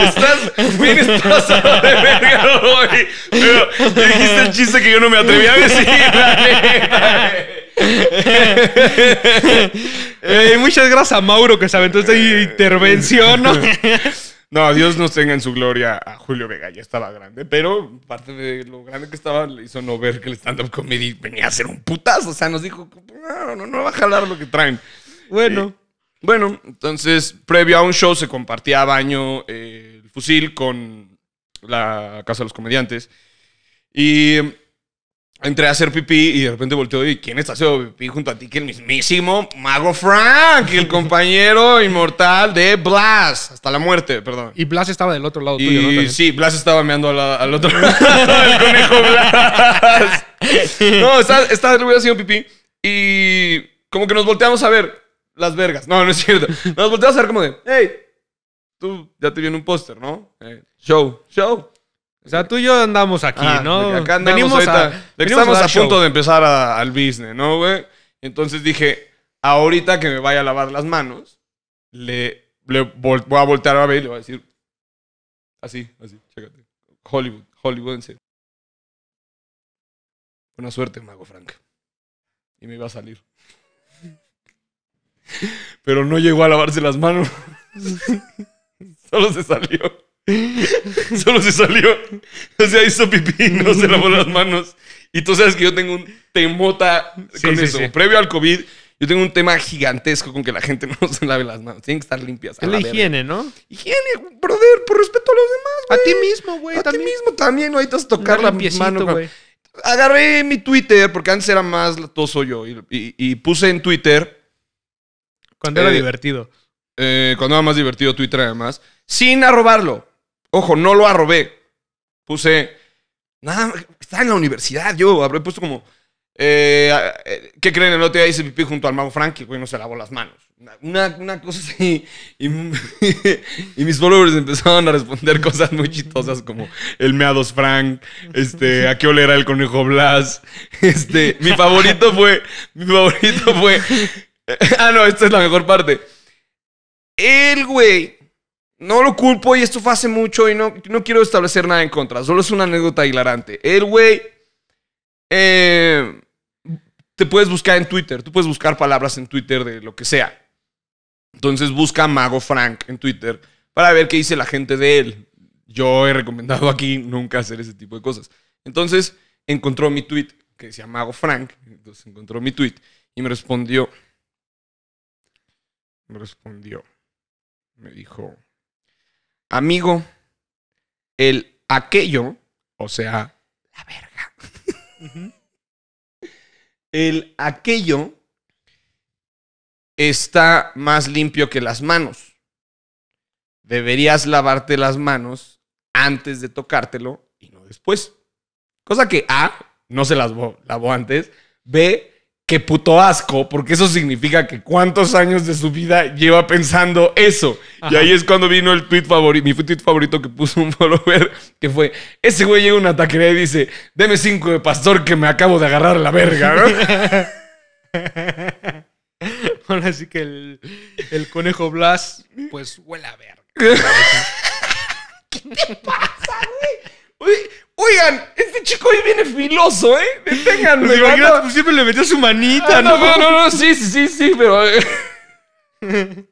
Estás bien de verga hoy. Pero dijiste el chiste que yo no me atreví a decir. Eh, muchas gracias a Mauro que se aventó esta eh, intervención. Eh, ¿no? a Dios nos tenga en su gloria a Julio Vega, ya estaba grande, pero parte de lo grande que estaba le hizo no ver que el stand-up comedy venía a ser un putazo. O sea, nos dijo, no, no, va a jalar lo que traen. Bueno. bueno, entonces, previo a un show se compartía baño el fusil con la Casa de los Comediantes. Y entré a hacer pipí y de repente volteo y ¿quién está haciendo pipí junto a ti? Que el mismísimo Mago Frank, el compañero inmortal de Blas, hasta la muerte, perdón. Y Blas estaba del otro lado tuyo, ¿no? Sí, Blas estaba meando al, otro [LAUGHS] lado del conejo Blas. No, estaba estaba pipí y como que nos volteamos a ver las vergas. No, no es cierto. Nos volteamos a ver como de, hey, tú ya te viene un póster, ¿no? Eh, show, show. O sea, tú y yo andamos aquí, ¿no? Acá andamos venimos a, estamos a, punto de empezar al business, ¿no, güey? Entonces dije, ahorita que me vaya a lavar las manos, le, voy a voltear a ver y le voy a decir, así, así, chécate. Hollywood, Hollywood en serio. Buena suerte, Mago Frank. Y me iba a salir. [LAUGHS] Pero no llegó a lavarse las manos. [LAUGHS] Solo se salió. Solo se salió. O sea, hizo pipí, no se lavó las manos. Y tú sabes que yo tengo un temota con eso. Previo al COVID, yo tengo un tema gigantesco con que la gente [LAUGHS] no se lave las manos. Tienen que estar limpias. Es la, higiene, ¿no? Higiene, brother, por respeto a los demás, A ti mismo, güey. A ti mismo también, no necesitas tocar la mano. Güey. Agarré mi Twitter, porque antes era más soy yo. Y, puse en Twitter. Cuando era eh, divertido. Eh, cuando era más divertido Twitter, además. Sin arrobarlo. Ojo, no lo arrobé. Puse, nada, estaba en la universidad yo, habré puesto como, eh, eh, ¿qué creen? El otro día hice pipí junto al mago Frankie, güey, no se lavó las manos. Una, cosa así. Y, [LAUGHS] mis followers empezaron a responder cosas muy chistosas como el meados Frank, este, a qué olera el conejo Blas. Este, mi favorito fue, mi favorito fue, [LAUGHS] ah, no, esta es la mejor parte. El güey no lo culpo y esto fue hace mucho y no, quiero establecer nada en contra. Solo es una anécdota hilarante. El güey... Eh, te puedes buscar en Twitter. Tú puedes buscar palabras en Twitter de lo que sea. Entonces busca Mago Frank en Twitter para ver qué dice la gente de él. Yo he recomendado aquí nunca hacer ese tipo de cosas. Entonces encontró mi tweet que decía Mago Frank. Entonces encontró mi tweet y me respondió. Me respondió. Me dijo. Amigo, el aquello, o sea, la verga. El aquello está más limpio que las manos. Deberías lavarte las manos antes de tocártelo y no después. Cosa que A, no se las lavó antes. B, qué puto asco, porque eso significa que cuántos años de su vida lleva pensando eso. Y ahí es cuando vino el tweet favorito, mi tweet favorito que puso un [LAUGHS] follower, que fue, ese güey llega a una taquería y dice, deme cinco de pastor que me acabo de agarrar la verga, ¿no? [LAUGHS] Ahora sí que el, conejo Blas, pues huele a verga. [LAUGHS] ¿Qué te pasa, güey? Oigan, este chico ahí viene filoso, ¿eh? Deténganme. Pues siempre le metió su manita, ah, ¿no? No, no, no, sí, sí, sí, sí, pero. Eh. [LAUGHS]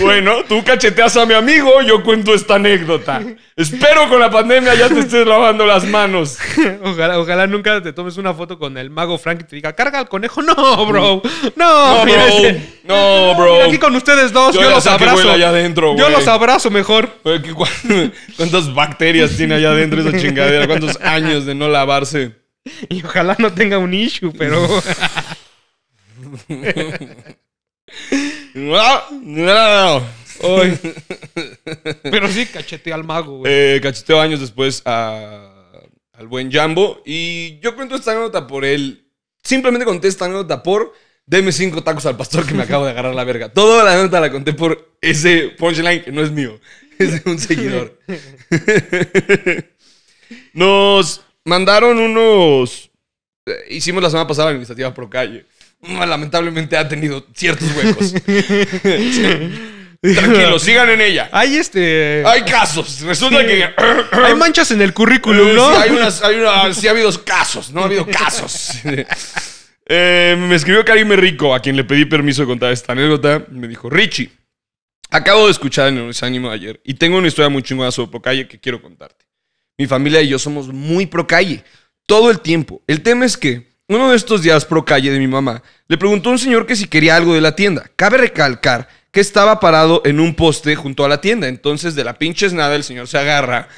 Bueno, tú cacheteas a mi amigo, yo cuento esta anécdota. Espero con la pandemia ya te estés lavando las manos. [LAUGHS] Ojalá, nunca te tomes una foto con el mago Frank y te diga, carga al conejo. No, bro. No, no No, bro. aquí con ustedes dos, yo, los abrazo. yo los abrazo mejor. [LAUGHS] ¿Cuántas bacterias tiene allá adentro esa chingadera? ¿Cuántos años de no lavarse? Y ojalá no tenga un issue, pero. [LAUGHS] Ah, no. [LAUGHS] Pero sí, cacheteé al mago, güey. Eh, años después al buen Jambo. Y yo cuento esta nota por él. Simplemente conté esta anécdota por. Deme cinco tacos al pastor que me acabo de agarrar la verga. Toda la nota la conté por ese punchline que no es mío. [LAUGHS] Es de un seguidor. [LAUGHS] Nos mandaron unos. Eh, hicimos la semana pasada la iniciativa Pro Calle. [LAUGHS] lamentablemente ha tenido ciertos huecos. Tranquilo, sigan en ella. Hay este. Hay casos. Resulta que. [CLEARS THROAT] hay manchas en el currículum, ¿no? Sí, hay unas, sí ha habido casos, ¿no? Ha habido casos. [LAUGHS] Eh, me escribió Karime Rico, a quien le pedí permiso de contar esta anécdota. Me dijo: Richie, acabo de escuchar en el ánimo ayer y tengo una historia muy chingada sobre Procalle que quiero contarte. Mi familia y yo somos muy Procalle. Todo el tiempo. El tema es que uno de estos días pro calle de mi mamá, le preguntó a un señor que si quería algo de la tienda. Cabe recalcar que estaba parado en un poste junto a la tienda. Entonces, de la pinches nada, el señor se agarra,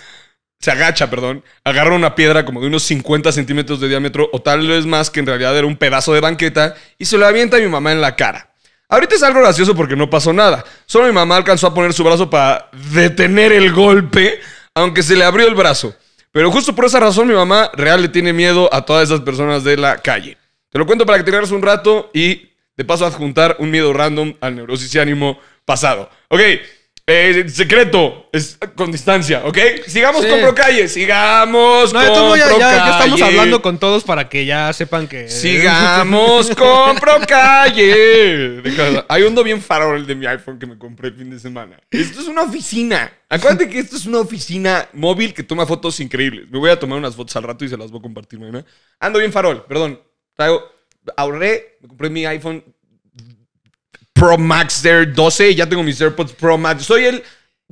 se agacha, perdón, agarra una piedra como de unos 50 centímetros de diámetro o tal vez más, que en realidad era un pedazo de banqueta, y se lo avienta a mi mamá en la cara. Ahorita es algo gracioso porque no pasó nada. Solo mi mamá alcanzó a poner su brazo para detener el golpe, aunque se le abrió el brazo. Pero justo por esa razón mi mamá real le tiene miedo a todas esas personas de la calle. Te lo cuento para que te un rato y te paso a adjuntar un miedo random al neurosis y ánimo pasado. Ok. Eh, secreto, es con distancia, ¿ok? Sigamos con Procalle, sigamos con Ya, estamos hablando con todos para que ya sepan que. Sigamos [LAUGHS] con Procalle. Hay un do bien farol de mi iPhone que me compré el fin de semana. Esto es una oficina. Acuérdate que esto es una oficina móvil que toma fotos increíbles. Me voy a tomar unas fotos al rato y se las voy a compartir mañana. Ando bien farol, perdón. Traigo, ahorré, me compré mi iPhone Pro Max Air 12. Ya tengo mis AirPods Pro Max. Soy el,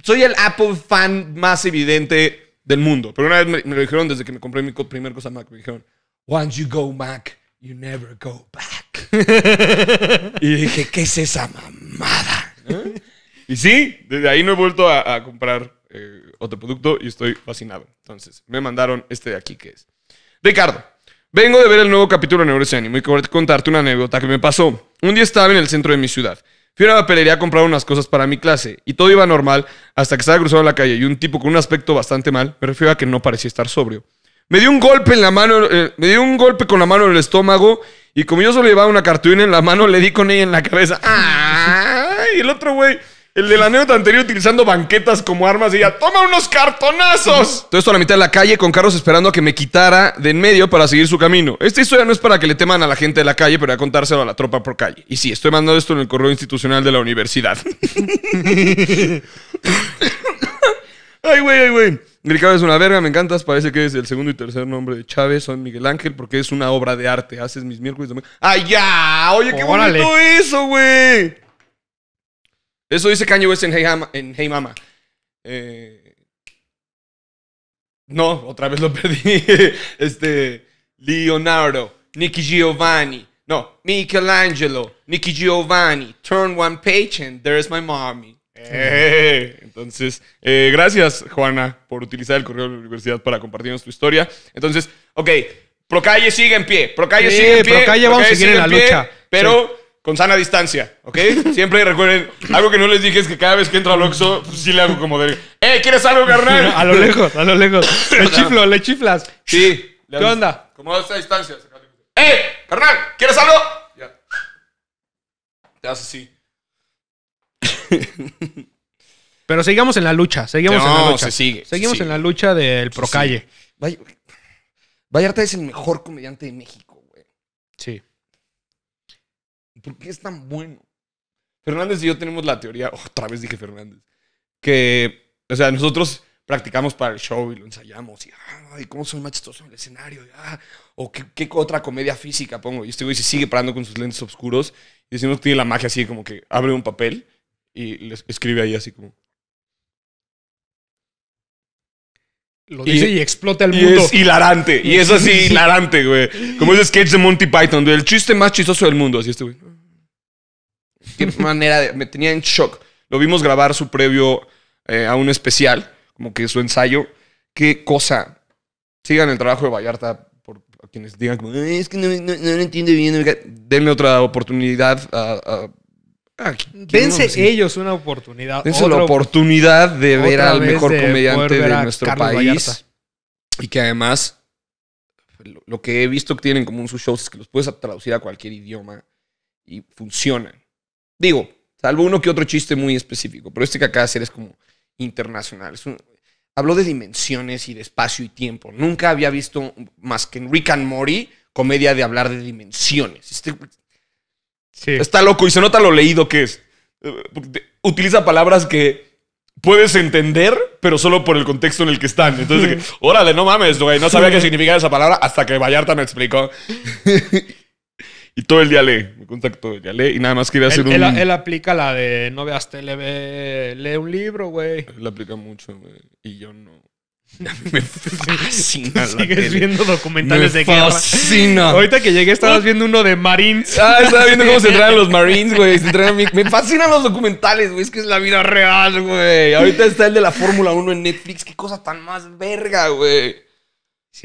soy el Apple fan más evidente del mundo. Pero una vez me, lo dijeron desde que me compré mi primer cosa Mac. Me dijeron, once you go Mac, you never go back. [LAUGHS] y dije, ¿qué es esa mamada? ¿Eh? Y sí, desde ahí no he vuelto a, comprar eh, otro producto y estoy fascinado. Entonces, me mandaron este de aquí que es. Ricardo, vengo de ver el nuevo capítulo de Neuroceani y quiero contarte una anécdota que me pasó. Un día estaba en el centro de mi ciudad. Fui a la pelería a comprar unas cosas para mi clase y todo iba normal hasta que estaba cruzando la calle y un tipo con un aspecto bastante mal, me refiero a que no parecía estar sobrio. Me dio un golpe en la mano, eh, me dio un golpe con la mano en el estómago y como yo solo llevaba una cartulina en la mano, le di con ella en la cabeza. Ah, Y el otro güey el de la anécdota anterior utilizando banquetas como armas y ya, toma unos cartonazos. Todo esto a la mitad de la calle con carros esperando a que me quitara de en medio para seguir su camino. Esta historia no es para que le teman a la gente de la calle, pero a contárselo a la tropa por calle. Y sí, estoy mandando esto en el correo institucional de la universidad. [LAUGHS] ay, güey, ay, güey. Ricardo es una verga, me encantas. Parece que es el segundo y tercer nombre de Chávez, son Miguel Ángel, porque es una obra de arte. Haces mis miércoles. mañana. ¡Ay, ya! Oye, qué bonito eso, güey. Eso dice Kanye West en Hey, Mama. Eh, no, otra vez lo perdí. [LAUGHS] este, Leonardo, Nicky Giovanni. No, Michelangelo, Nicky Giovanni. Turn one page and there's my mommy. Eh, entonces, eh, gracias Juana por utilizar el correo de la universidad para compartirnos tu historia. Entonces, ok, Procalle sigue en pie, Procalle sigue en pie. Procalle, a seguir en la lucha. Pero con sana distancia, ¿ok? Siempre recuerden, algo que no les dije es que cada vez que entro al Oxxo, pues, sí le hago como de, ¡Eh, ¿quieres algo, carnal? [LAUGHS] A lo lejos, a lo lejos. [LAUGHS] Le chiflo, le chiflas. Sí. ¿Qué onda? Como a esa distancia. ¡Eh, carnal, ¿quieres algo? Ya. Te haces así. [LAUGHS] Pero sigamos en la lucha, seguimos no, en la lucha. Se sigue, seguimos en la lucha del Procalle. Vallarta es el mejor comediante de México, güey. Sí. ¿Por qué es tan bueno? Fernández y yo tenemos la teoría, [LAUGHS] otra vez dije Fernández, que, o sea, nosotros practicamos para el show y lo ensayamos y, ay, ah, ¿cómo soy más en el escenario? Ah, o ¿qué, otra comedia física pongo. Y este güey se sigue parando con sus lentes oscuros y decimos que tiene la magia así como que abre un papel y les escribe ahí así como, lo dice y, explota el y mundo. Es hilarante. Y eso así [LAUGHS] hilarante, güey. Como ese sketch de Monty Python, del chiste más chistoso del mundo. Así este, güey. Qué manera de. Me tenía en shock. Lo vimos grabar su previo eh, a un especial, como que su ensayo. Qué cosa. Sigan el trabajo de Vallarta por quienes digan, es que no, no, lo entiende bien. Denle otra oportunidad a Ah, ellos una oportunidad. Dense la oportunidad de ver al mejor comediante de nuestro país. Y que además, lo que he visto que tienen como un sus shows es que los puedes traducir a cualquier idioma y funcionan. Digo, salvo uno que otro chiste muy específico, pero este que acaba de hacer es como internacional. habló de dimensiones y de espacio y tiempo. Nunca había visto más que en Rick and Morty comedia de hablar de dimensiones. Este Está loco y se nota lo leído que es. Eh, utiliza palabras que puedes entender, pero solo por el contexto en el que están. Entonces, órale, no mames, güey, no sabía qué significaba esa palabra hasta que Vallarta me explicó. [LAUGHS] y todo el día lee, me contactó, ya lee y nada más quería hacer él, un... Él, aplica la de no veas tele, lee un libro, güey. Él aplica mucho, güey, y yo no me [LAUGHS] fascina. Sigues viendo documentales me de guerra. Fascina. Ahorita que llegué estabas viendo uno de Marines. Ah, estaba viendo cómo se entrenan los Marines, güey. Me fascinan los documentales, güey. Es que es la vida real, güey. Ahorita está el de la Fórmula 1 en Netflix. Qué cosa tan más verga, güey.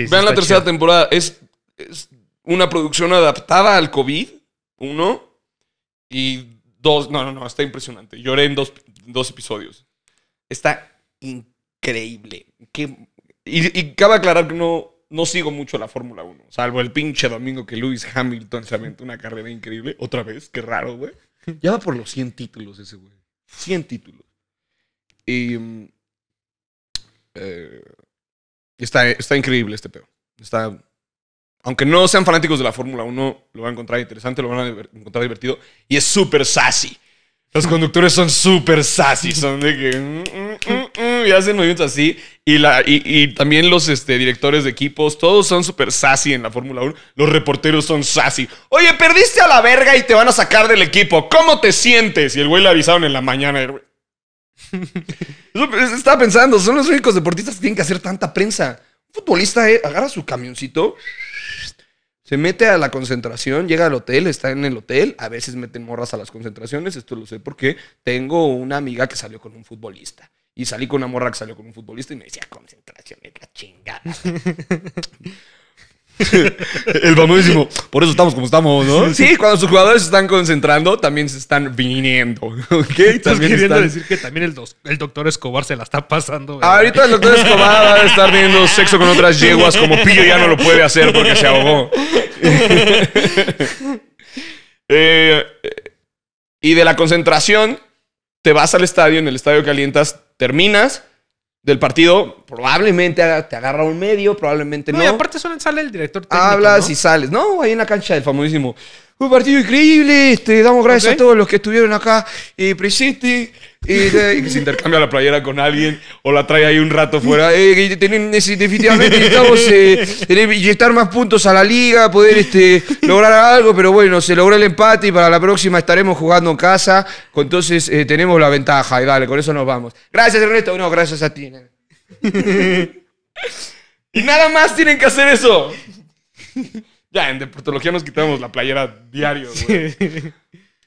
Vean la tercera temporada. Es, una producción adaptada al COVID. Uno. Y dos. No, no, no. Está impresionante. Lloré en dos, dos episodios. Está increíble increíble. Y, cabe aclarar que no, no sigo mucho la Fórmula 1, salvo el pinche domingo que Lewis Hamilton se aventó una carrera increíble. Otra vez, qué raro, güey. Ya va por los 100 títulos ese güey. 100 títulos. Y. Mm, eh, está, está increíble este pedo. Está aunque no sean fanáticos de la Fórmula 1, lo van a encontrar interesante, lo van a encontrar divertido. Y es súper sassy. Los conductores son súper sassy. Son de que. Mm, mm, hacen movimientos así. Y, también los este, directores de equipos, todos son súper sassy en la Fórmula 1. Los reporteros son sassy. Oye, perdiste a la verga y te van a sacar del equipo. ¿Cómo te sientes? Y el güey le avisaron en la mañana. [LAUGHS] Estaba pensando, son los únicos deportistas que tienen que hacer tanta prensa. Un futbolista eh, agarra su camioncito, se mete a la concentración, llega al hotel, está en el hotel. A veces meten morras a las concentraciones. Esto lo sé porque tengo una amiga que salió con un futbolista. Y salí con una morra que salió con un futbolista y me decía, concentración es la chingada. el famosísimo, por eso estamos como estamos, ¿no? Sí, cuando sus jugadores se están concentrando, también se están viniendo, ¿ok? Estás queriendo decir que también el, doctor Escobar se la está pasando. Ahorita el doctor Escobar va a estar viendo sexo con otras yeguas, como Pillo ya no lo puede hacer porque se ahogó. [LAUGHS] Eh, eh, y de la concentración, te vas al estadio, en el estadio calientas terminas del partido, probablemente te agarra un medio, probablemente no. no. aparte solo sale el director Hablas y sales. No, hay una cancha del famosísimo un partido increíble. Este, damos gracias a todos los que estuvieron acá y eh, presentes. Eh, [LAUGHS] y que se intercambia la playera con alguien o la trae ahí un rato fuera. Eh, definitivamente necesitamos estar eh, más puntos a la liga, poder este, lograr algo, pero bueno, se logró el empate y para la próxima estaremos jugando en casa. Entonces tenemos la ventaja y dale, con eso nos vamos. Gracias Ernesto, no, gracias a ti. [LAUGHS] y nada más tienen que hacer eso. [LAUGHS] Ya, en deportología nos quitamos la playera diario,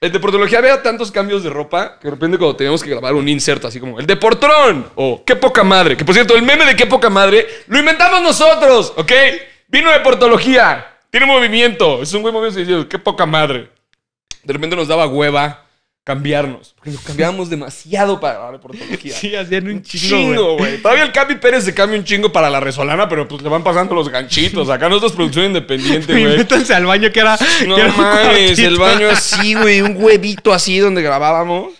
En deportología había tantos cambios de ropa que de repente cuando teníamos que grabar un inserto así como el deportrón o qué poca madre. Que por cierto, el meme de qué poca madre lo inventamos nosotros, ¿ok? Vino deportología, tiene movimiento, es un güey movimiento y qué poca madre. De repente nos daba hueva cambiarnos. Porque nos cambiábamos demasiado para la [LAUGHS] Portología. Sí, hacían un chingo, güey. Todavía el Cami Pérez se cambia un chingo para la resolana, pero pues le van pasando los ganchitos. Acá no es producción independiente, [LAUGHS] güey. métanse al baño que era. No mames, el baño así, güey, un huevito así donde grabábamos.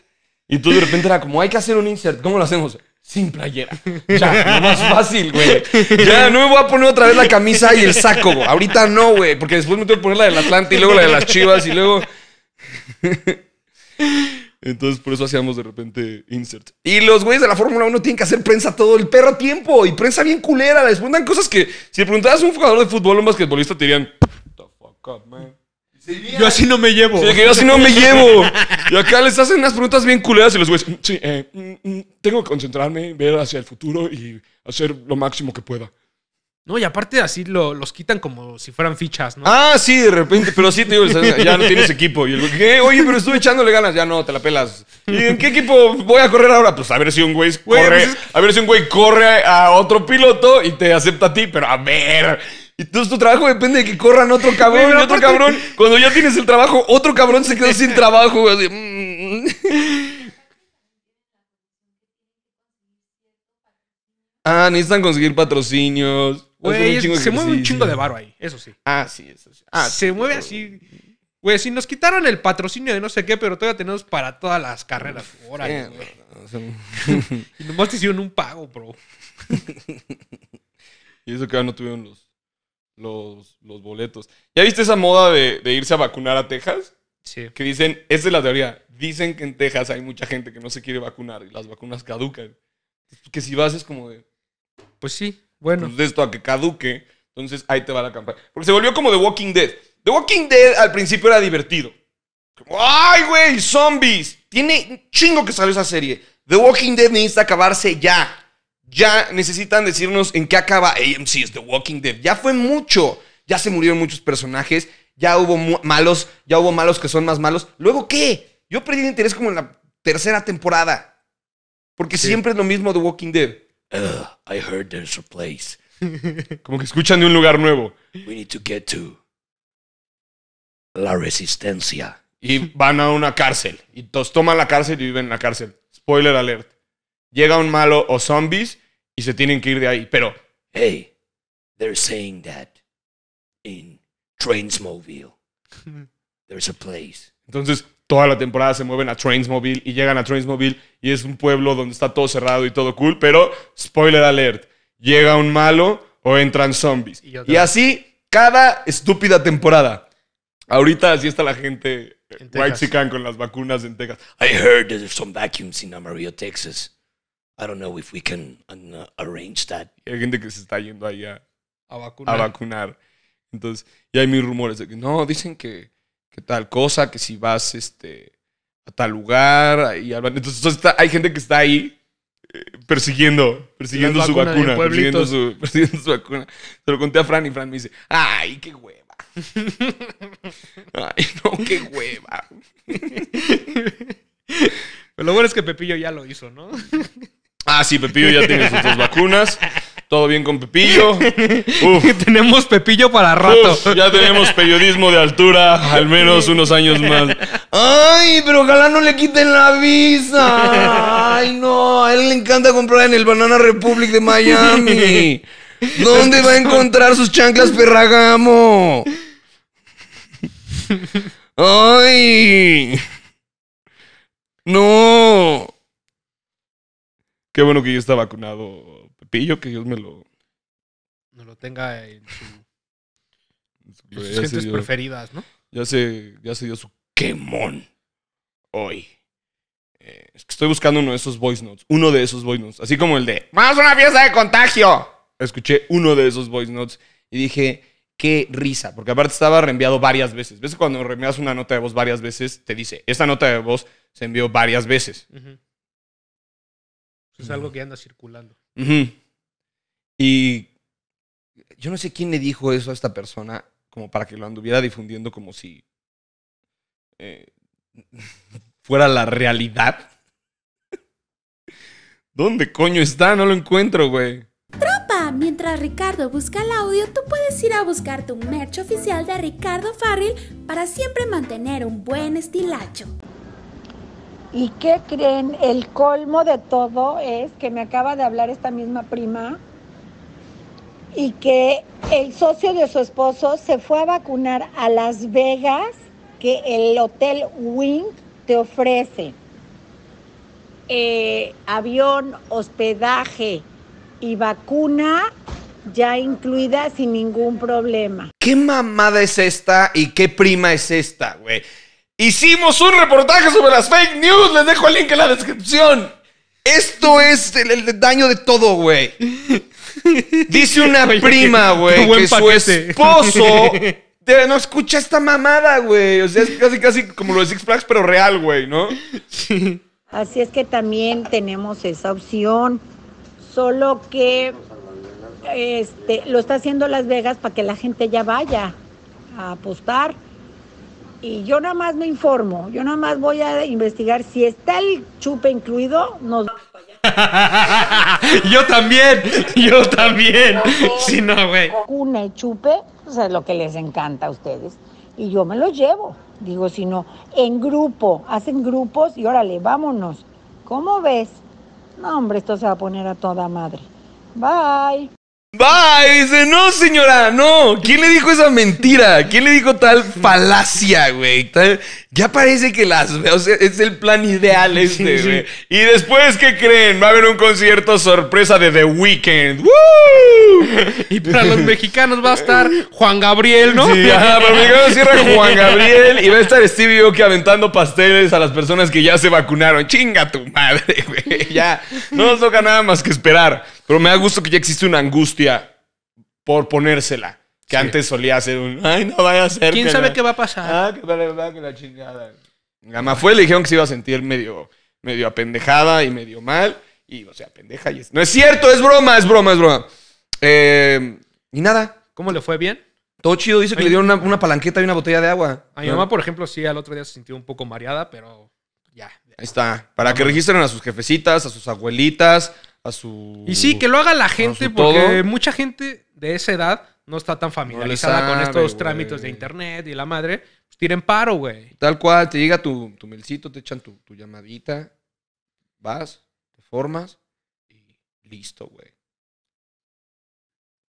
Y tú de repente era como, hay que hacer un insert. ¿Cómo lo hacemos? Sin playera. Ya, lo más fácil, güey. Ya, no me voy a poner otra vez la camisa y el saco. güey. Ahorita no, güey. Porque después me tengo que poner la del Atlante y luego la de las chivas y luego. [LAUGHS] Entonces, por eso hacíamos de repente insert Y los güeyes de la Fórmula 1 tienen que hacer prensa todo el perro tiempo. Y prensa bien culera. Les preguntan cosas que, si le preguntaras a un jugador de fútbol o un basquetbolista, te dirían, the fuck Yo así no me llevo. yo así no me llevo. Y acá les hacen unas preguntas bien culeras y los güeyes, sí, eh, mm, mm, tengo que concentrarme, ver hacia el futuro y hacer lo máximo que pueda. No, y aparte así los quitan como si fueran fichas, ¿no? Ah, sí, de repente, pero sí ya no tienes [LAUGHS] equipo. Y eh, Oye, pero estuve echándole ganas, ya no, te la pelas. ¿Y en qué equipo voy a correr ahora? Pues a ver si un güey corre, pues a ver si un güey corre a otro piloto y te acepta a ti, pero a ver. y Entonces tu trabajo depende de que corran otro cabrón otro cabrón. Cuando ya tienes el trabajo, otro cabrón se queda sin trabajo. Mm. [LAUGHS] Ah, necesitan conseguir patrocinios. Güey, se mueve un chingo de varo ahí, eso sí. Ah, sí, eso sí. Ah, se mueve así. Güey, si nos quitaron el patrocinio de no sé qué, pero todavía tenemos para todas las carreras. [LAUGHS] y nomás te hicieron un pago, bro. [LAUGHS] y eso que no tuvieron los, boletos. ¿Ya viste esa moda de, de irse a vacunar a Texas? Sí. Que dicen, esa es la teoría. Dicen que en Texas hay mucha gente que no se quiere vacunar y las vacunas caducan. Pues que si vas es como de. Pues sí. Bueno. de esto a que caduque. Entonces ahí te va la campaña. Porque se volvió como The Walking Dead. The Walking Dead al principio era divertido. ¡Ay, güey! ¡Zombies! Tiene un chingo que salió esa serie. The Walking Dead necesita acabarse ya. Ya necesitan decirnos en qué acaba es The Walking Dead. Ya fue mucho. Ya se murieron muchos personajes. Ya hubo malos. Ya hubo malos que son más malos. ¿Luego qué? Yo perdí el interés como en la tercera temporada. Porque siempre es lo mismo The Walking Dead. I place. [LAUGHS] Como que escuchan de un lugar nuevo. to la resistencia. Y van a una cárcel. Y todos toman la cárcel y viven en la cárcel. Spoiler alert. Llega un malo o zombies y se tienen que ir de ahí. Pero, hey, they're saying that in Trainsmobile [LAUGHS] there's a place. Entonces, toda la temporada se mueven a Trainsmobile y llegan a Trainsmobile y es un pueblo donde está todo cerrado y todo cool, pero spoiler alert, llega un malo o entran zombies. Y, así cada estúpida temporada. Ahorita así está la gente eh, white chican con las vacunas en Texas. I heard there's some vacuums in Amarillo, Texas. I don't know if we can uh, arrange that. hay gente que se está yendo allá a, vacunar. Entonces, y hay mis rumores de que no, dicen que que tal cosa, que si vas este, a tal lugar, y Entonces, hay gente que está ahí eh, persiguiendo, persiguiendo su vacuna, persiguiendo su, [LAUGHS] persiguiendo su vacuna. Se lo conté a Fran y Fran me dice, ay, qué hueva. Ay, no, qué hueva. Pero [LAUGHS] lo bueno es que Pepillo ya lo hizo, ¿no? Ah, sí, Pepillo ya tiene sus vacunas. [LAUGHS] Todo bien con Pepillo. [LAUGHS] [LAUGHS] tenemos Pepillo para rato. ya tenemos periodismo de altura, al menos unos años más. Ay, pero ojalá no le quiten la visa. Ay, no, a él le encanta comprar en el Banana Republic de Miami. [LAUGHS] ¿Dónde va a encontrar sus chanclas perragamo? Ay. No. Qué bueno que yo está vacunado pillo que Dios me lo. No lo tenga en, su, [LAUGHS] sus gentes preferidas, ¿no? Ya se, ya se dio su quemón hoy. Eh, estoy buscando uno de esos voice notes. Uno de esos voice notes. Así como el de ¡Vamos a una fiesta de contagio! Escuché uno de esos voice notes y dije, qué risa, porque aparte estaba reenviado varias veces. ¿Ves cuando reenvías una nota de voz varias veces? Te dice, esta nota de voz se envió varias veces. Es algo que anda circulando. Ajá. Y yo no sé quién le dijo eso a esta persona como para que lo anduviera difundiendo como si eh, [LAUGHS] fuera la realidad. [LAUGHS] ¿Dónde coño está? No lo encuentro, güey. Tropa, mientras Ricardo busca el audio, tú puedes ir a buscar tu merch oficial de Ricardo Farrell para siempre mantener un buen estilacho. ¿Y qué creen? El colmo de todo es que me acaba de hablar esta misma prima y que el socio de su esposo se fue a vacunar a Las Vegas que el Hotel Wing te ofrece. Eh, avión, hospedaje y vacuna ya incluida sin ningún problema. ¿Qué mamada es esta y qué prima es esta, güey? Hicimos un reportaje sobre las fake news, les dejo el link en la descripción. Esto es el daño de todo, güey. Dice una prima, güey, que su esposo [LAUGHS] no escucha esta mamada, güey. O sea, es casi, casi como lo de Six Flags, pero real, güey, ¿no? Así es que también tenemos esa opción. Solo que este, lo está haciendo Las Vegas para que la gente ya vaya a apostar. Y yo nada más me informo, yo nada más voy a investigar si está el chupe incluido, nos... [LAUGHS] yo también, yo también. Si no, güey. Una chupe, o sea, lo que les encanta a ustedes. Y yo me lo llevo. Digo, si no, en grupo, hacen grupos y órale, vámonos. ¿Cómo ves? No, hombre, esto se va a poner a toda madre. Bye. Va, y dice, no, señora, no. ¿Quién le dijo esa mentira? ¿Quién le dijo tal falacia, güey? Ya parece que las veo. Sea, es el plan ideal este, güey. Y después, ¿qué creen? Va a haber un concierto sorpresa de The Weeknd. Y para los mexicanos va a estar Juan Gabriel, ¿no? Sí, para los mexicanos cierra Juan Gabriel y va a estar Stevie Oki aventando pasteles a las personas que ya se vacunaron. Chinga tu madre, güey. Ya, no nos toca nada más que esperar. Pero me da gusto que ya existe una angustia por ponérsela. Que antes solía ser un, ay, no vaya a ser. ¿Quién sabe qué va a pasar? Ah, que verdad, que la chingada. La fue le dijeron que se iba a sentir medio, medio apendejada y medio mal. Y, o sea, pendeja. Y No es cierto, es broma, es broma, es broma. Em, y nada. ¿Cómo le fue bien? Todo chido, dice que le dieron una, palanqueta y una botella de agua. A mi ah. mamá, por ejemplo, sí, al otro día se sintió un poco mareada, pero ya. Ahí está. Para que registren a sus jefecitas, a sus abuelitas, su... Y sí, que lo haga la gente, porque mucha gente de esa edad no está tan familiarizada con estos trámites de internet y la madre. Pues tiren paro, güey. Tal cual, te llega tu, tu melcito, te echan tu, tu llamadita, vas, te formas y listo, güey.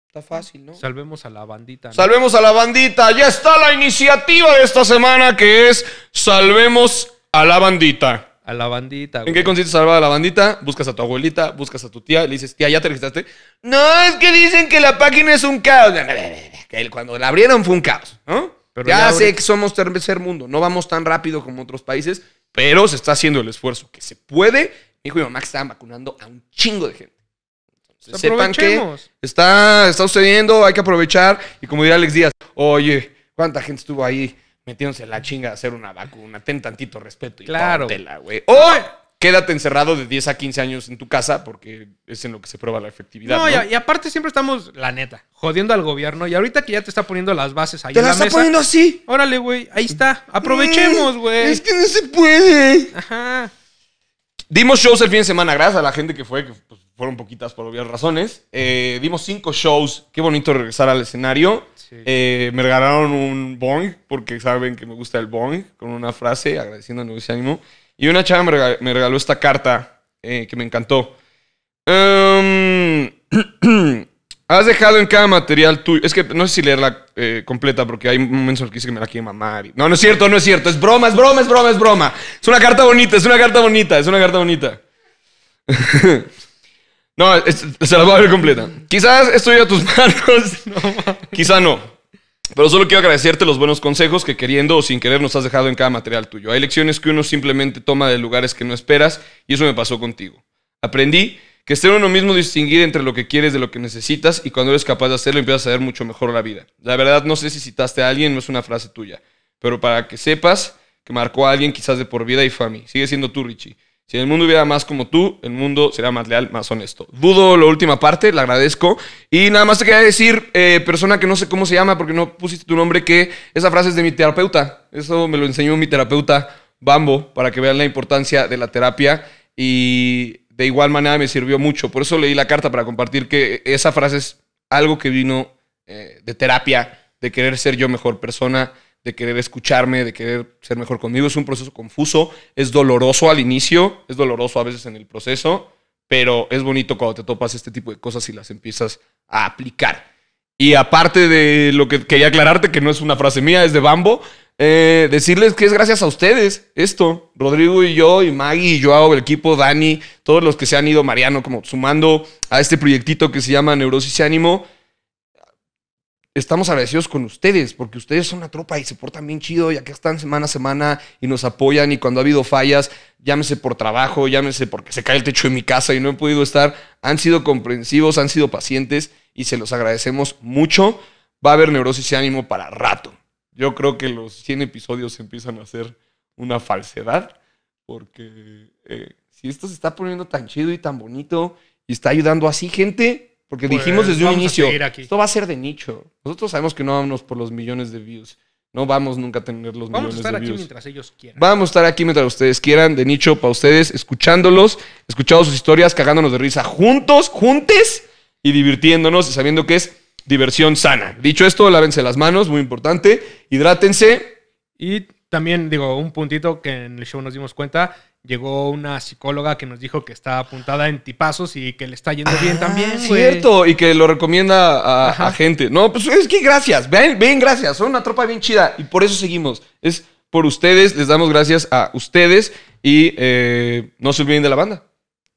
Está fácil, ¿no? Salvemos a la bandita. Salvemos a la bandita. Ya está la iniciativa de esta semana que es Salvemos a la bandita a la bandita. ¿En qué consiste salvar a la bandita? Buscas a tu abuelita, buscas a tu tía, le dices, tía, ¿ya te registraste? No, es que dicen que la página es un caos. Que cuando la abrieron fue un caos, ¿no? ya, sé que somos tercer mundo, no vamos tan rápido como otros países, pero se está haciendo el esfuerzo que se puede. Mi hijo y mamá estaban vacunando a un chingo de gente. sepan que está, está sucediendo, hay que aprovechar. Y como dirá Alex Díaz, oye, ¿cuánta gente estuvo ahí? metiéndose la chinga a hacer una vacuna. Ten tantito respeto y claro. güey. Quédate encerrado de 10 a 15 años en tu casa porque es en lo que se prueba la efectividad. No, ¿no? Y, aparte siempre estamos, la neta, jodiendo al gobierno. Y ahorita que ya te está poniendo las bases ahí. Te en la, está poniendo así. Órale, güey, ahí está. Aprovechemos, mm, güey. Es que no se puede. Ajá. Dimos shows el fin de semana, gracias a la gente que fue, que pues, fueron poquitas por obvias razones. Eh, dimos cinco shows, qué bonito regresar al escenario. Eh, me regalaron un bong, porque saben que me gusta el bong, con una frase agradeciendo ese ánimo. Y una chava me regaló, esta carta eh, que me encantó. Em, [CLEARS THROAT] [CLEARS THROAT] Has dejado en cada material tuyo. Es que no sé si leerla eh, completa porque hay momentos en que dice que me la quiere mamar. No, no es cierto, no es cierto. Es broma, es broma, es broma, es broma. Es una carta bonita, es una carta bonita, es una carta bonita. [LAUGHS] no, se la voy a leer completa. Quizás estoy a tus [LAUGHS] manos. quizás no. Pero solo quiero agradecerte los buenos consejos que queriendo o sin querer nos has dejado en cada material tuyo. Hay lecciones que uno simplemente toma de lugares que no esperas y eso me pasó contigo. Aprendí que ser uno mismo distinguir entre lo que quieres de lo que necesitas y cuando eres capaz de hacerlo empiezas a ver mucho mejor la vida. La verdad no sé si citaste a alguien, no es una frase tuya, pero para que sepas que marcó a alguien quizás de por vida y fue Sigue siendo tú, Richie. Si el mundo hubiera más como tú, el mundo sería más leal, más honesto. Dudo la última parte, la agradezco. Y nada más te quería decir, eh, persona que no sé cómo se llama porque no pusiste tu nombre, que esa frase es de mi terapeuta. Eso me lo enseñó mi terapeuta Bambo para que vean la importancia de la terapia. Y de igual manera me sirvió mucho. Por eso leí la carta para compartir que esa frase es algo que vino eh, de terapia, de querer ser yo mejor persona, de querer escucharme, de querer ser mejor conmigo. Es un proceso confuso, es doloroso al inicio, es doloroso a veces en el proceso, pero es bonito cuando te topas este tipo de cosas y las empiezas a aplicar. Y aparte de lo que quería aclararte, que no es una frase mía, es de Bambo, eh, decirles que es gracias a ustedes esto. Rodrigo y yo, y Maggie y Joao, el equipo, Dani, todos los que se han ido, Mariano, como sumando a este proyectito que se llama Neurosis y Ánimo. Estamos agradecidos con ustedes, porque ustedes son una tropa y se portan bien chido, y aquí están semana a semana y nos apoyan. Y cuando ha habido fallas, llámese por trabajo, llámese porque se cae el techo en mi casa y no he podido estar, han sido comprensivos, han sido pacientes y se los agradecemos mucho. Va a haber neurosis y ánimo para rato. Yo creo que los 100 episodios empiezan a ser una falsedad, porque eh, si esto se está poniendo tan chido y tan bonito y está ayudando así gente, porque pues, dijimos desde un inicio, esto va a ser de nicho. Nosotros sabemos que no vamos por los millones de views. No vamos nunca a tener los millones de views. Vamos a estar aquí mientras ellos quieran. Vamos a estar aquí mientras ustedes quieran, de nicho para ustedes, escuchándolos, escuchando sus historias, cagándonos de risa juntos, juntes y divirtiéndonos y sabiendo que es diversión sana. Dicho esto, lávense las manos, muy importante, hidrátense. Y también, digo, un puntito que en el show nos dimos cuenta, llegó una psicóloga que nos dijo que está apuntada en tipazos y que le está yendo bien ah, también. Cierto, y que lo recomienda a, gente. No, pues es que gracias, ven, ven, gracias, son una tropa bien chida y por eso seguimos. Es por ustedes, les damos gracias a ustedes y eh, no se olviden de la banda.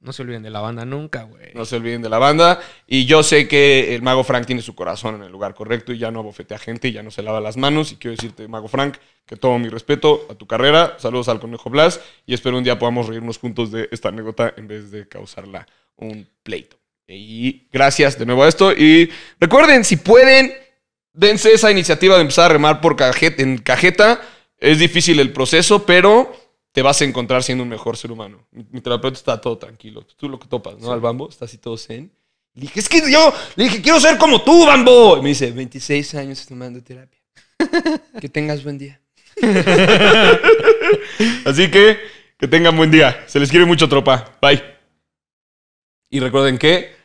No se olviden de la banda nunca, güey. No se olviden de la banda. Y yo sé que el Mago Frank tiene su corazón en el lugar correcto y ya no abofetea gente y ya no se lava las manos. Y quiero decirte, Mago Frank, que todo mi respeto a tu carrera. Saludos al Conejo Blas y espero un día podamos reírnos juntos de esta anécdota en vez de causarla un pleito. Y gracias de nuevo a esto. Y recuerden, si pueden, dense esa iniciativa de empezar a remar por en cajeta. Es difícil el proceso, pero te vas a encontrar siendo un mejor ser humano. Mi, terapeuta está todo tranquilo. Tú lo que topas, ¿no? Al Bambo está así todo zen. Le dije, es que yo, le dije, quiero ser como tú, Bambo. Y me dice, 26 años tomando terapia. que tengas buen día. [LAUGHS] así que, que tengan buen día. Se les quiere mucho, tropa. Bye. Y recuerden que...